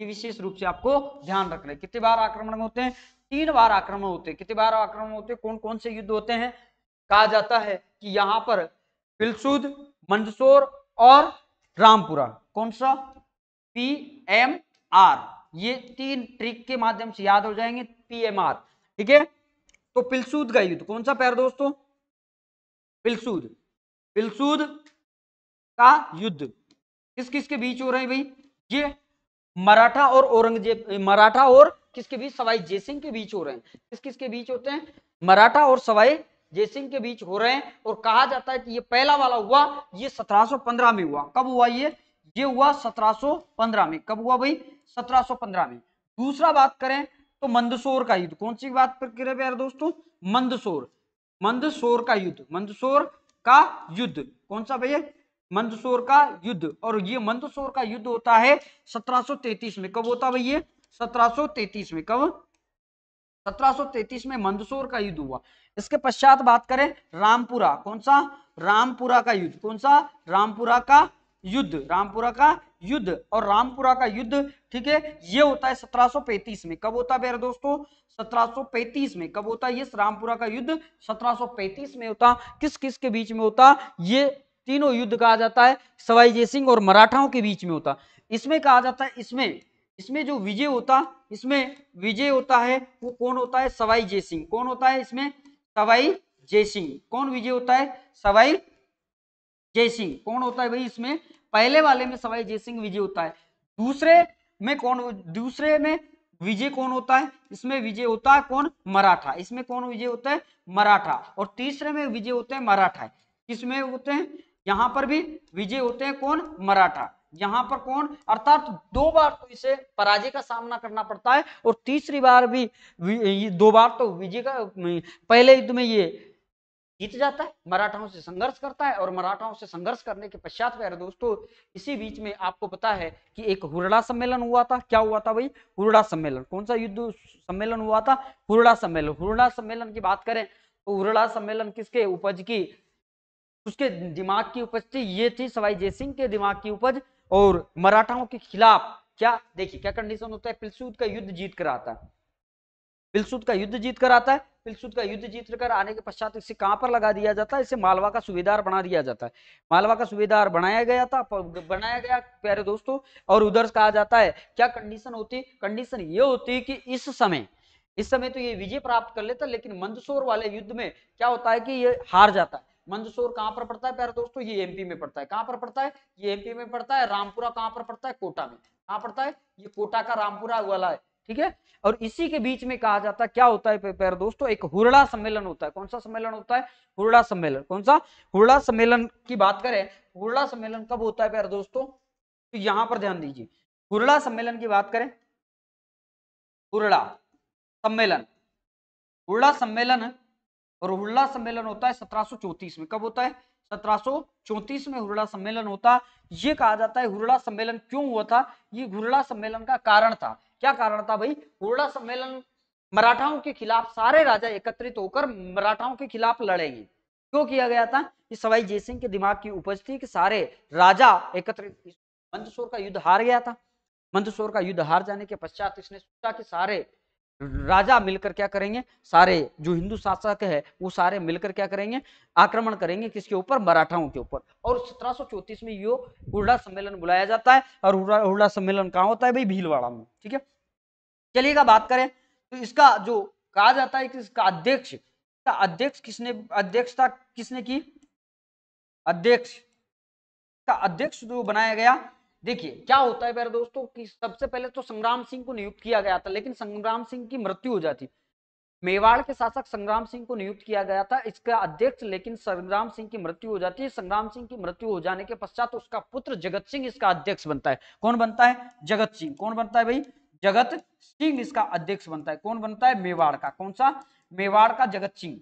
ये विशेष रूप से आपको ध्यान रखना है कितने बार आक्रमण होते हैं तीन बार आक्रमण होते हैं कितने बार आक्रमण होते हैं कौन कौन से युद्ध होते हैं कहा जाता है कि यहाँ पर बिलसुद मंदसौर और रामपुरा कौन सा पी एम आर ये तीन ट्रिक के माध्यम से याद हो जाएंगे पीएमआर ठीक है तो पिलसूद का युद्ध कौन सा पैर दोस्तों पिलसूद पिलसूद का युद्ध किस किस के बीच हो रहे हैं भाई ये मराठा और औरंगजेब मराठा और किसके बीच सवाई जयसिंह के बीच हो रहे हैं किस किस के बीच होते हैं मराठा और सवाई जयसिंह के बीच हो रहे हैं और कहा जाता है कि ये पहला वाला हुआ ये 1715 में हुआ कब हुआ ये ये हुआ 1715 में कब हुआ भाई 1715 में दूसरा बात करें तो मंदसौर का युद्ध कौन सी बात पर करें प्यारे दोस्तों मंदसौर मंदसौर का युद्ध मंदसौर का युद्ध कौन सा भैया मंदसौर का युद्ध और ये मंदसौर का युद्ध होता है 1733 में कब होता भैया 1733 में कब 1733 में मंदसौर का युद्ध हुआ इसके पश्चात बात करें रामपुरा कौन सा रामपुरा का युद्ध कौन सा रामपुरा का युद्ध रामपुरा का युद्ध और रामपुरा का युद्ध ठीक है ये होता है 1735 में कब होता है मेरे दोस्तों 1735 में कब होता है ये रामपुरा का युद्ध 1735 में होता किस किस के बीच में होता ये तीनों युद्ध कहा जाता है सवाई जय सिंह और मराठाओं के बीच में होता इसमें कहा जाता है इसमें इसमें जो विजय होता इसमें विजय होता है वो कौन होता है सवाई जय सिंह कौन होता है इसमें सवाई जय सिंह कौन विजय होता है सवाई जयसिंह कौन होता है भाई इसमें पहले वाले में सवाई जयसिंह विजय होता है दूसरे में कौन दूसरे में विजय कौन होता है इसमें विजय होता है कौन मराठा इसमें कौन विजय होता है मराठा और तीसरे में विजय होते हैं मराठा किसमें होते हैं यहाँ पर भी विजय होते हैं कौन मराठा यहाँ पर कौन अर्थात दो बार तो इसे पराजय का सामना करना पड़ता है और तीसरी बार भी दो बार तो विजय का पहले युद्ध में ये जीत जाता है मराठाओं से संघर्ष करता है और मराठाओं से संघर्ष करने के पश्चात प्यारे दोस्तों इसी बीच में आपको पता है कि एक हुरड़ा सम्मेलन हुआ था क्या हुआ था भाई हुरड़ा सम्मेलन कौन सा युद्ध सम्मेलन हुआ था हुरड़ा सम्मेलन हुरड़ा सम्मेलन की बात करें तो हुरड़ा सम्मेलन किसके उपज की उसके दिमाग की उपज थी ये थी सवाई जयसिंह के दिमाग की उपज और मराठाओं के खिलाफ क्या देखिए क्या कंडीशन होता है पिलसूद का युद्ध जीत कर आता है पिलसूद का युद्ध जीत कर आता है पिलसुद का युद्ध जीत कर आने के पश्चात इसे कहाँ पर लगा दिया जाता है इसे मालवा का सूबेदार बना दिया जाता है मालवा का सूबेदार बनाया गया था बनाया गया प्यारे दोस्तों और उधर कहा जाता है क्या कंडीशन होती कंडीशन ये होती कि इस समय इस समय तो ये विजय प्राप्त कर लेता लेकिन मंदसौर वाले युद्ध में क्या होता है कि ये हार जाता है मंदसौर कहाँ पर पड़ता है प्यारे दोस्तों ये एमपी में पड़ता है कहाँ पर पड़ता है ये एमपी में पड़ता है रामपुरा कहाँ पर पड़ता है कोटा में कहाँ पड़ता है ये कोटा का रामपुरा वाला है ठीक है और इसी के बीच में कहा जाता है क्या होता है प्यारे दोस्तों एक हुरड़ा सम्मेलन होता है कौन सा सम्मेलन होता है हुरड़ा सम्मेलन कौन सा हुरड़ा सम्मेलन की बात करें हुरड़ा सम्मेलन कब होता है प्यारे दोस्तों तो यहां पर ध्यान दीजिए हुरड़ा सम्मेलन की बात करें हुरड़ा सम्मेलन हुरड़ा सम्मेलन और हुरड़ा सम्मेलन होता है सत्रह में कब होता है 1734 में हुरड़ा सम्मेलन होता ये कहा जाता है हुरड़ा सम्मेलन क्यों हुआ था ये हुरड़ा सम्मेलन का कारण था क्या कारण था भाई हुरड़ा सम्मेलन मराठाओं के खिलाफ सारे राजा एकत्रित होकर मराठाओं के खिलाफ लड़ेंगे क्यों किया गया था कि सवाई जयसिंह के दिमाग की उपज थी कि सारे राजा एकत्रित मंदसौर का युद्ध हार गया था मंदसौर का युद्ध हार जाने के पश्चात इसने सोचा कि सारे राजा मिलकर क्या करेंगे सारे जो हिंदू शासक है वो सारे मिलकर क्या करेंगे आक्रमण करेंगे किसके ऊपर मराठाओं के ऊपर और सत्रह में यो हुडा सम्मेलन बुलाया जाता है और हुडा सम्मेलन कहाँ होता है भाई भीलवाड़ा में ठीक है चलिएगा बात करें तो इसका जो कहा जाता है कि इसका अध्यक्ष इसका अध्यक्ष किसने अध्यक्षता किसने की अध्यक्ष का अध्यक्ष जो बनाया गया देखिए क्या होता है दोस्तों कि सबसे पहले तो संग्राम सिंह को नियुक्त किया गया था लेकिन संग्राम सिंह की मृत्यु हो जाती मेवाड़ के शासक संग्राम सिंह को नियुक्त किया गया था इसका अध्यक्ष लेकिन संग्राम सिंह की मृत्यु हो जाती है संग्राम सिंह की मृत्यु हो जाने के पश्चात तो उसका पुत्र जगत सिंह इसका अध्यक्ष बनता है कौन बनता है जगत सिंह कौन बनता है भाई जगत सिंह इसका अध्यक्ष बनता है कौन बनता है मेवाड़ का कौन सा मेवाड़ का जगत सिंह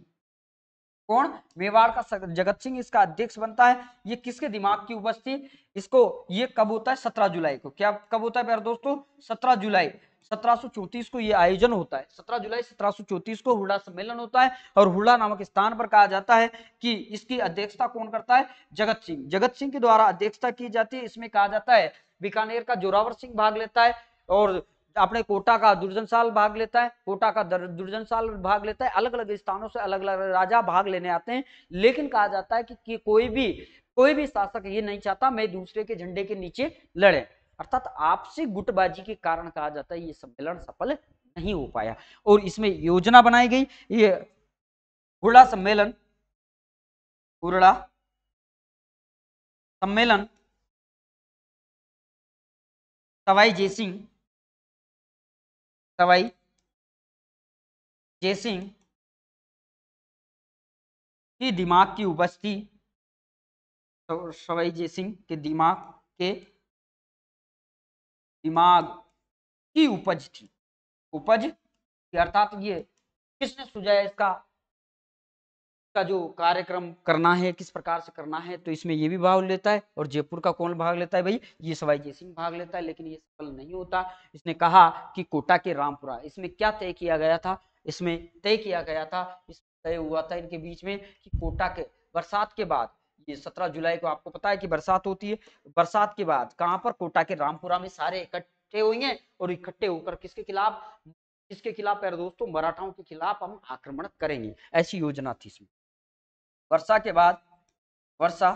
कौन मेवाड़ का जगत सिंह इसका अध्यक्ष बनता है ये किसके दिमाग की उपज थी इसको ये कब होता है सत्रह जुलाई को क्या कब होता है प्यार दोस्तों सत्रह जुलाई सत्रह को ये आयोजन होता है 17 जुलाई सत्रह को हुडा सम्मेलन होता है और हुडा नामक स्थान पर कहा जाता है कि इसकी अध्यक्षता कौन करता है जगत सिंह जगत सिंह के द्वारा अध्यक्षता की जाती है इसमें कहा जाता है बीकानेर का जोरावर सिंह भाग लेता है और अपने कोटा का दुर्जन साल भाग लेता है कोटा का दुर्जन साल भाग लेता है अलग अलग स्थानों से अलग अलग राजा भाग लेने आते हैं लेकिन कहा जाता है कि, कि कोई भी कोई भी शासक ये नहीं चाहता मैं दूसरे के झंडे के नीचे लड़े अर्थात आपसी गुटबाजी के कारण कहा जाता है ये सम्मेलन सफल नहीं हो पाया और इसमें योजना बनाई गई ये हुड़ा सम्मेलन हुड़ा सम्मेलन सवाई जयसिंह सवाई जयसिंह की दिमाग की उपस्थिति तो सवाई जयसिंह के दिमाग के दिमाग की उपज थी उपज अर्थात ये किसने सुझाया इसका का जो कार्यक्रम करना है किस प्रकार से करना है तो इसमें ये भी भाग लेता है और जयपुर का कौन भाग लेता है भाई ये सवाई जय सिंह भाग लेता है लेकिन ये सफल नहीं होता इसने कहा कि कोटा के रामपुरा इसमें क्या तय किया गया था इसमें तय किया गया था इस तय हुआ था इनके बीच में कि कोटा के बरसात के बाद ये सत्रह जुलाई को आपको पता है कि बरसात होती है बरसात के बाद कहाँ पर कोटा के रामपुरा में सारे इकट्ठे हैं और इकट्ठे होकर किसके खिलाफ किसके खिलाफ है दोस्तों मराठाओं के खिलाफ हम आक्रमण करेंगे ऐसी योजना थी इसमें वर्षा के बाद वर्षा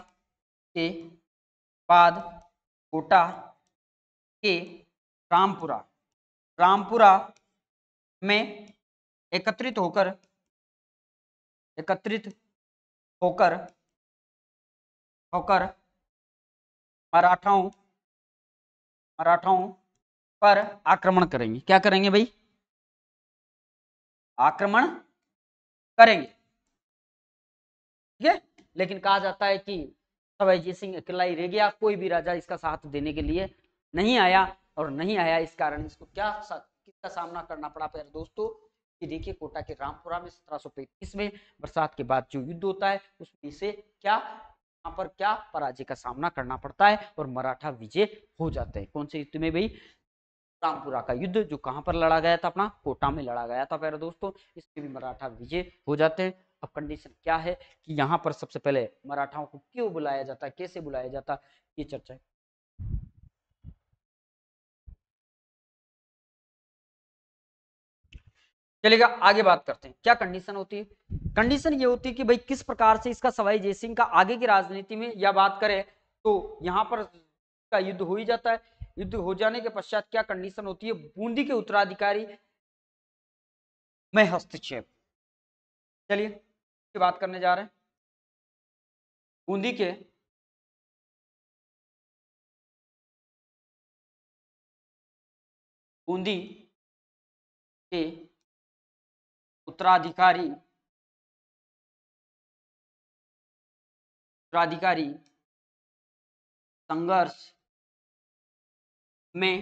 के बाद कोटा के रामपुरा रामपुरा में एकत्रित होकर एकत्रित होकर होकर मराठाओं मराठाओं पर आक्रमण करेंगे क्या करेंगे भाई आक्रमण करेंगे ठीक है लेकिन कहा जाता है कि सवाईजी सिंह अकेला ही रह गया कोई भी राजा इसका साथ देने के लिए नहीं आया और नहीं आया इस कारण इसको क्या किसका सामना करना पड़ा प्यारे दोस्तों कि देखिए कोटा के रामपुरा में पैंतीस में बरसात के बाद जो युद्ध होता है उसमें से क्या यहाँ पर क्या पराजय का सामना करना पड़ता है और मराठा विजय हो जाते हैं कौन से युद्ध में भाई रामपुरा का युद्ध जो कहाँ पर लड़ा गया था अपना कोटा में लड़ा गया था प्यारे दोस्तों इसमें भी मराठा विजय हो जाते हैं अब कंडीशन क्या है कि यहाँ पर सबसे पहले मराठाओं को क्यों बुलाया जाता है कैसे बुलाया जाता ये चर्चा है चलेगा आगे बात करते हैं क्या कंडीशन होती है कंडीशन ये होती है कि भाई किस प्रकार से इसका सवाई जयसिंह का आगे की राजनीति में या बात करें तो यहाँ पर का युद्ध हो ही जाता है युद्ध हो जाने के पश्चात क्या कंडीशन होती है बूंदी के उत्तराधिकारी में हस्तक्षेप चलिए की बात करने जा रहे हैं बूंदी के बूंदी के उत्तराधिकारी उत्तराधिकारी संघर्ष में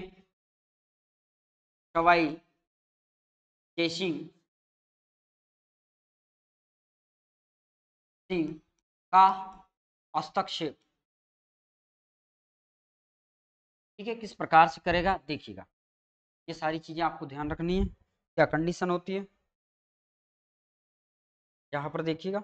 कवाई केशिंग सिंह का हस्तक्षेप ठीक है किस प्रकार से करेगा देखिएगा ये सारी चीज़ें आपको ध्यान रखनी है क्या कंडीशन होती है यहाँ पर देखिएगा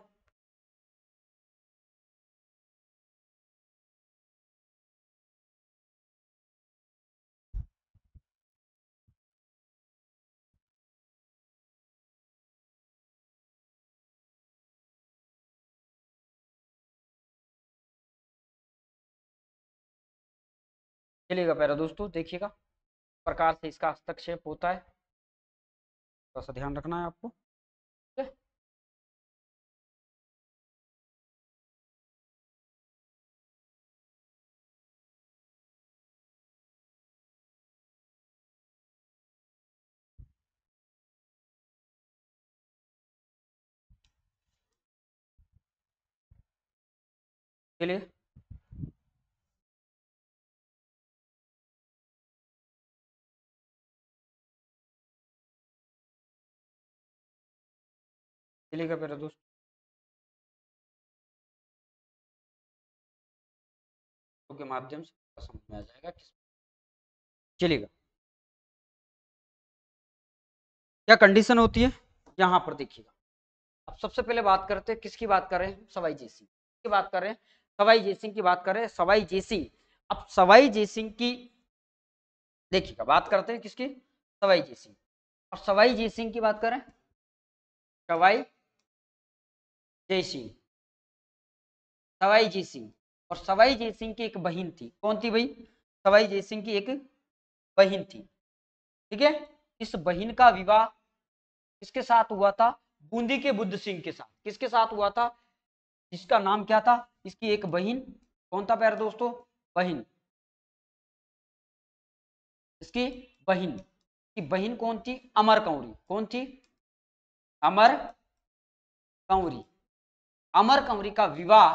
चलिएगा पैरा दोस्तों देखिएगा प्रकार से इसका हस्तक्षेप होता है थोड़ा सा ध्यान रखना है आपको चलिए चलिएगा मेरा दोस्त के माध्यम से समझ में आ जाएगा किस चलिएगा क्या कंडीशन होती है यहां पर देखिएगा अब सबसे पहले बात करते हैं किसकी बात कर रहे हैं सवाई जयसिंह की बात कर रहे हैं सवाई जयसिंह की बात कर रहे हैं सवाई जयसिंह अब सवाई जयसिंह की देखिएगा बात करते हैं किसकी सवाई जयसिंह और सवाई जयसिंह की बात करें सवाई जय सिंह सवाई जय सिंह और सवाई जय सिंह की एक बहन थी कौन थी भाई सवाई जय सिंह की एक बहन थी ठीक है इस बहन का विवाह किसके साथ हुआ था बूंदी के बुद्ध सिंह के साथ किसके साथ हुआ था जिसका नाम क्या था इसकी एक बहन कौन था प्यारे दोस्तों बहन इसकी बहन की बहन कौन थी अमर कौरी कौन थी अमर कौरी अमर कंवरी का विवाह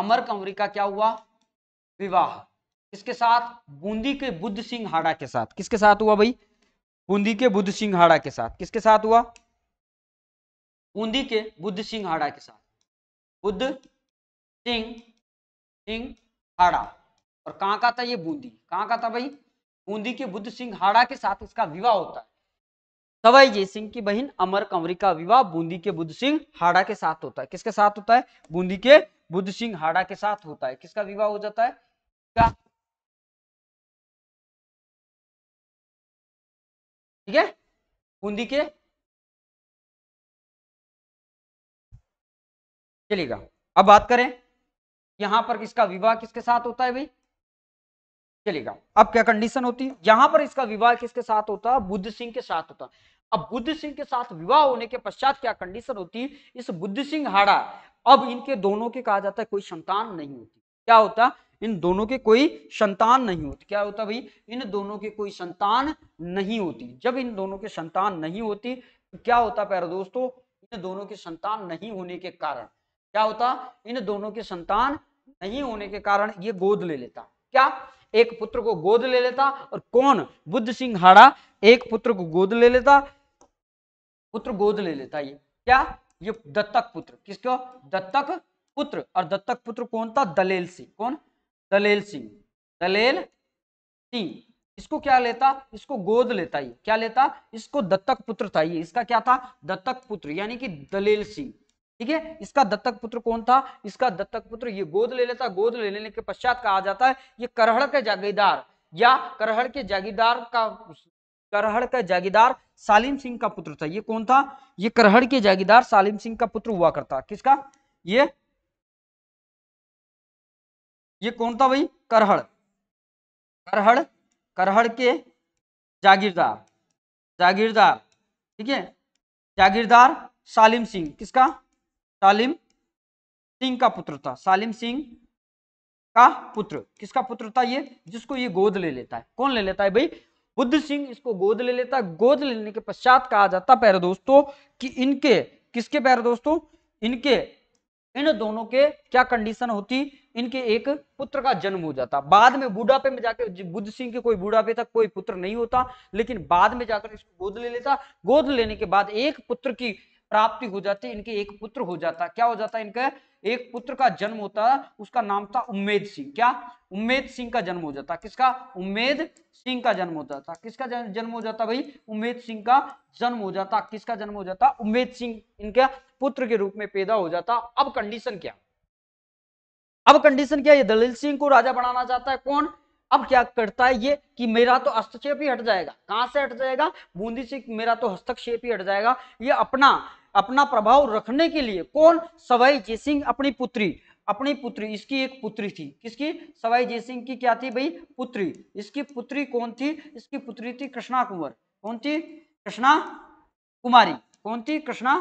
अमर कंवरी का क्या हुआ विवाह इसके साथ बूंदी के बुद्ध सिंह हाड़ा के साथ किसके साथ हुआ भाई बूंदी के बुद्ध सिंह हाड़ा के साथ किसके साथ हुआ बूंदी के बुद्ध सिंह हाड़ा के साथ बुद्ध सिंह सिंह हाड़ा और कहां का था ये बूंदी कहां का था भाई बूंदी के बुद्ध सिंह हाड़ा के साथ इसका विवाह होता है सवाई सिंह की बहन अमर कंवरी का विवाह बूंदी के बुद्ध सिंह हाड़ा के साथ होता है किसके साथ होता है बूंदी के बुद्ध सिंह हाड़ा के साथ होता है किसका विवाह हो जाता है क्या ठीक है बूंदी के चलिएगा अब बात करें यहां पर किसका विवाह किसके साथ होता है भाई चलेगा अब क्या कंडीशन होती है यहां पर इसका विवाह किसके साथ होता बुद्ध सिंह के साथ होता अब बुद्ध सिंह के साथ विवाह होने के पश्चात क्या कंडीशन होती इस बुद्ध सिंह हाड़ा अब इनके दोनों के कहा जाता है कोई संतान नहीं होती क्या होता इन दोनों के कोई संतान नहीं होती क्या होता भाई इन दोनों के कोई संतान नहीं होती जब इन दोनों के संतान नहीं होती तो क्या होता प्यारे दोस्तों इन दोनों के संतान नहीं होने के कारण क्या होता इन दोनों के संतान नहीं होने के कारण ये गोद ले लेता क्या एक पुत्र को गोद ले लेता और कौन बुद्ध सिंह हाड़ा एक पुत्र को गोद ले लेता पुत्र गोद ले लेता ये क्या ये दत्तक पुत्र किसको दत्तक पुत्र और दत्तक पुत्र कौन था दलेल सिंह कौन दलेल सिंह दलेल सिंह इसको क्या लेता इसको गोद लेता ये क्या लेता इसको दत्तक पुत्र था ये इसका क्या था दत्तक पुत्र यानी कि दलेल सिंह ठीक है इसका दत्तक पुत्र कौन था इसका दत्तक पुत्र ये गोद ले लेता गोद ले लेने के पश्चात कहा जाता है ये करहड़ के जागीदार या करहड़ के जागीदार का करहड़ का जागीदार सालिम सिंह का पुत्र था ये कौन था ये करहड़ के जागीदार सालिम सिंह का पुत्र हुआ करता किसका ये ये कौन था भाई करहड़ करहड़ करहड़ के जागीरदार जागीरदार ठीक है जागीरदार सालिम सिंह किसका सालिम सिंह का पुत्र था सालिम सिंह का पुत्र किसका पुत्र था ये जिसको ये गोद ले लेता है कौन ले लेता है भाई बुद्ध सिंह इसको गोद ले लेता है गोद लेने के पश्चात कहा जाता प्यारे दोस्तों कि इनके किसके पैर दोस्तों इनके इन दोनों के क्या कंडीशन होती इनके एक पुत्र का जन्म हो जाता बाद में बुढ़ापे में जाकर बुद्ध सिंह के कोई बुढ़ापे तक कोई पुत्र नहीं होता लेकिन बाद में जाकर इसको गोद ले लेता गोद लेने के बाद एक पुत्र की प्राप्ति हो जाती इनके एक पुत्र हो जाता क्या हो जाता इनका एक पुत्र का जन्म होता उसका नाम था उम्मेद सिंह क्या उम्मेद सिंह का जन्म हो जाता किसका उम्मेद सिंह का जन्म हो जाता किसका जन्म हो जाता भाई उम्मेद सिंह का जन्म हो जाता किसका जन्म हो जाता उम्मेद सिंह इनके पुत्र के रूप में पैदा हो जाता अब कंडीशन क्या अब कंडीशन क्या ये दलील सिंह को राजा बनाना चाहता है कौन अब क्या करता है ये कि मेरा तो हस्तक्षेप ही हट जाएगा कहां से हट जाएगा बूंदी से मेरा तो हस्तक्षेप ही हट जाएगा ये अपना अपना प्रभाव रखने के लिए कौन सवाई जयसिंह अपनी पुत्री अपनी पुत्री इसकी एक पुत्री थी किसकी सवाई सिंह की क्या थी भाई पुत्री इसकी पुत्री कौन थी इसकी पुत्री थी कृष्णा कुंवर कौन थी कृष्णा कुमारी कौन थी कृष्णा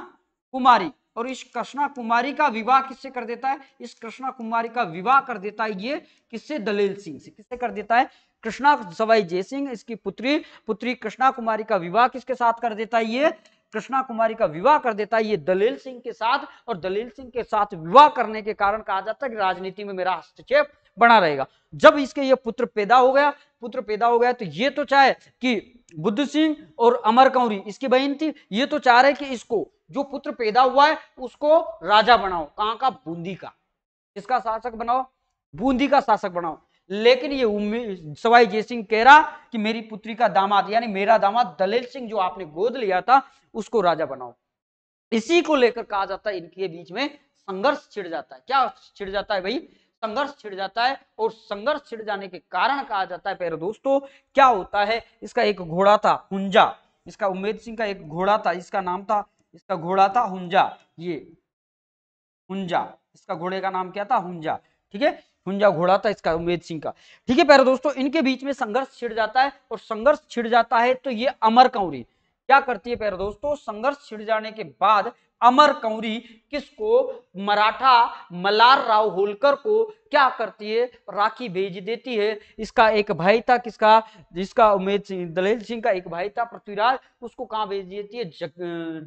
कुमारी और इस कृष्णा कुमारी का विवाह किससे कर देता है इस कृष्णा कुमारी का विवाह कर देता है ये किससे दलेल सिंह से किससे कर देता है कृष्णा सवाई जयसिंह इसकी पुत्री पुत्री कृष्णा कुमारी का विवाह किसके साथ कर देता है ये कृष्णा कुमारी का विवाह कर देता है ये दलील सिंह के साथ और दलील सिंह के साथ विवाह करने के कारण कहा जाता है कि राजनीति में मेरा हस्तक्षेप बना रहेगा जब इसके ये पुत्र पैदा हो गया पुत्र पैदा हो गया तो ये तो चाहे कि बुद्ध सिंह और अमर कौरी इसकी बहन थी ये तो चाह रहे कि इसको जो पुत्र पैदा हुआ है उसको राजा बनाओ कहाँ का बूंदी का इसका शासक बनाओ बूंदी का शासक बनाओ लेकिन ये उम्मीद सवाई जयसिंह कह रहा कि मेरी पुत्री का दामाद यानी मेरा दामाद दलेल सिंह जो आपने गोद लिया था उसको राजा बनाओ इसी को लेकर कहा जाता है इनके बीच में संघर्ष छिड़ जाता है क्या छिड़ जाता है भाई संघर्ष छिड़ जाता है और संघर्ष छिड़ जाने के कारण कहा जाता है प्यारे दोस्तों क्या होता है इसका एक घोड़ा था हुंजा इसका उम्मेद सिंह का एक घोड़ा था इसका नाम था इसका घोड़ा था हुंजा ये हुंजा इसका घोड़े का नाम क्या था हुंजा ठीक है हुंजा घोड़ा था इसका उमेद सिंह का ठीक है पहले दोस्तों इनके बीच में संघर्ष छिड़ जाता है और संघर्ष छिड़ जाता है तो ये अमर कौरी क्या करती है पैर दोस्तों संघर्ष छिड़ जाने के बाद अमर कौरी किसको मराठा मलार राव होलकर को क्या करती है राखी भेज देती है इसका एक भाई था किसका जिसका उमेद सिंह दलेल सिंह का एक भाई था पृथ्वीराज उसको कहाँ भेज देती है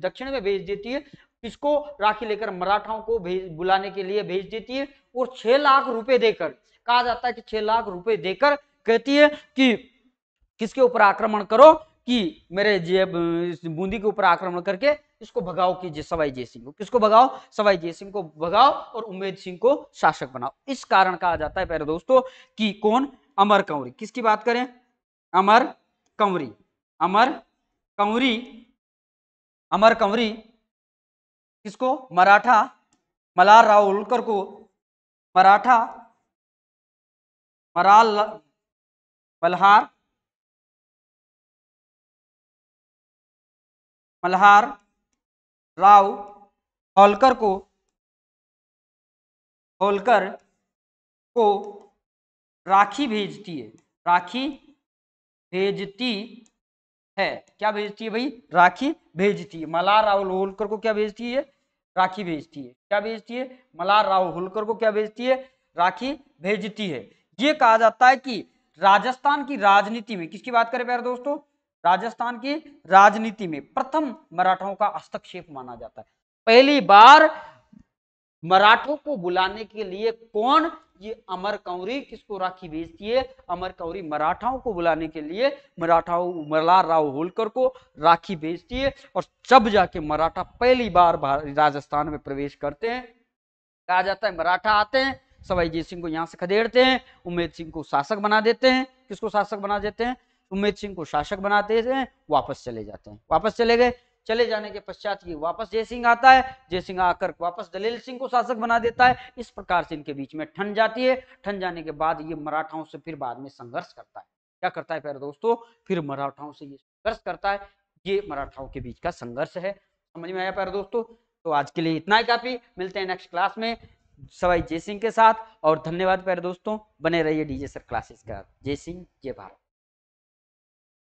दक्षिण में भेज देती है किसको राखी लेकर मराठाओं को भेज बुलाने के लिए भेज देती है और छह लाख रुपए देकर कहा जाता है कि छह लाख रुपए देकर कहती है कि किसके ऊपर आक्रमण करो कि मेरे जेब बूंदी के ऊपर आक्रमण करके इसको भगाओ कीजिए सवाई जय सिंह को किसको भगाओ सवाई जय सिंह को भगाओ और उमेद सिंह को शासक बनाओ इस कारण कहा जाता है पहले दोस्तों कि कौन अमर कंवरी किसकी बात करें अमर कंवरी अमर कंवरी अमर कंवरी किसको मराठा मलार राव होलकर को मराठा मराल मल्हार मल्हार राव होलकर को होलकर को राखी भेजती है राखी भेजती है क्या भेजती है भाई राखी भेजती है मलार राव होलकर को क्या भेजती है राखी भेजती है क्या भेजती है मलार राव होलकर को क्या भेजती है राखी भेजती है ये कहा जाता है कि राजस्थान की राजनीति में किसकी बात करें प्यारे दोस्तों राजस्थान की राजनीति में प्रथम मराठाओं का हस्तक्षेप माना जाता है पहली बार मराठों को बुलाने के लिए कौन ये अमर कौरी किसको राखी भेजती है अमर कौरी मराठाओं को बुलाने के लिए मराठाओं मरला राव होलकर को राखी भेजती है और जब जाके मराठा पहली बार राजस्थान में प्रवेश करते हैं कहा जाता है मराठा आते हैं सवाईजीत सिंह को यहाँ से खदेड़ते हैं उमेद सिंह को शासक बना देते हैं किसको शासक बना देते हैं उमेद सिंह को शासक बनाते हैं वापस चले जाते हैं वापस चले गए चले जाने के पश्चात ये वापस जयसिंह आता है जयसिंह आकर वापस दलेल सिंह को शासक बना देता है इस प्रकार से इनके बीच में ठन जाती है ठन जाने के बाद ये मराठाओं से फिर बाद में संघर्ष करता है क्या करता है प्यारे दोस्तों फिर मराठाओं से ये संघर्ष करता है ये मराठाओं के बीच का संघर्ष है समझ में आया प्यारे दोस्तों तो आज के लिए इतना ही काफी मिलते हैं नेक्स्ट क्लास में सवाई जय सिंह के साथ और धन्यवाद प्यारे दोस्तों बने रहिए डीजे सर क्लासेस का जय सिंह जय भारत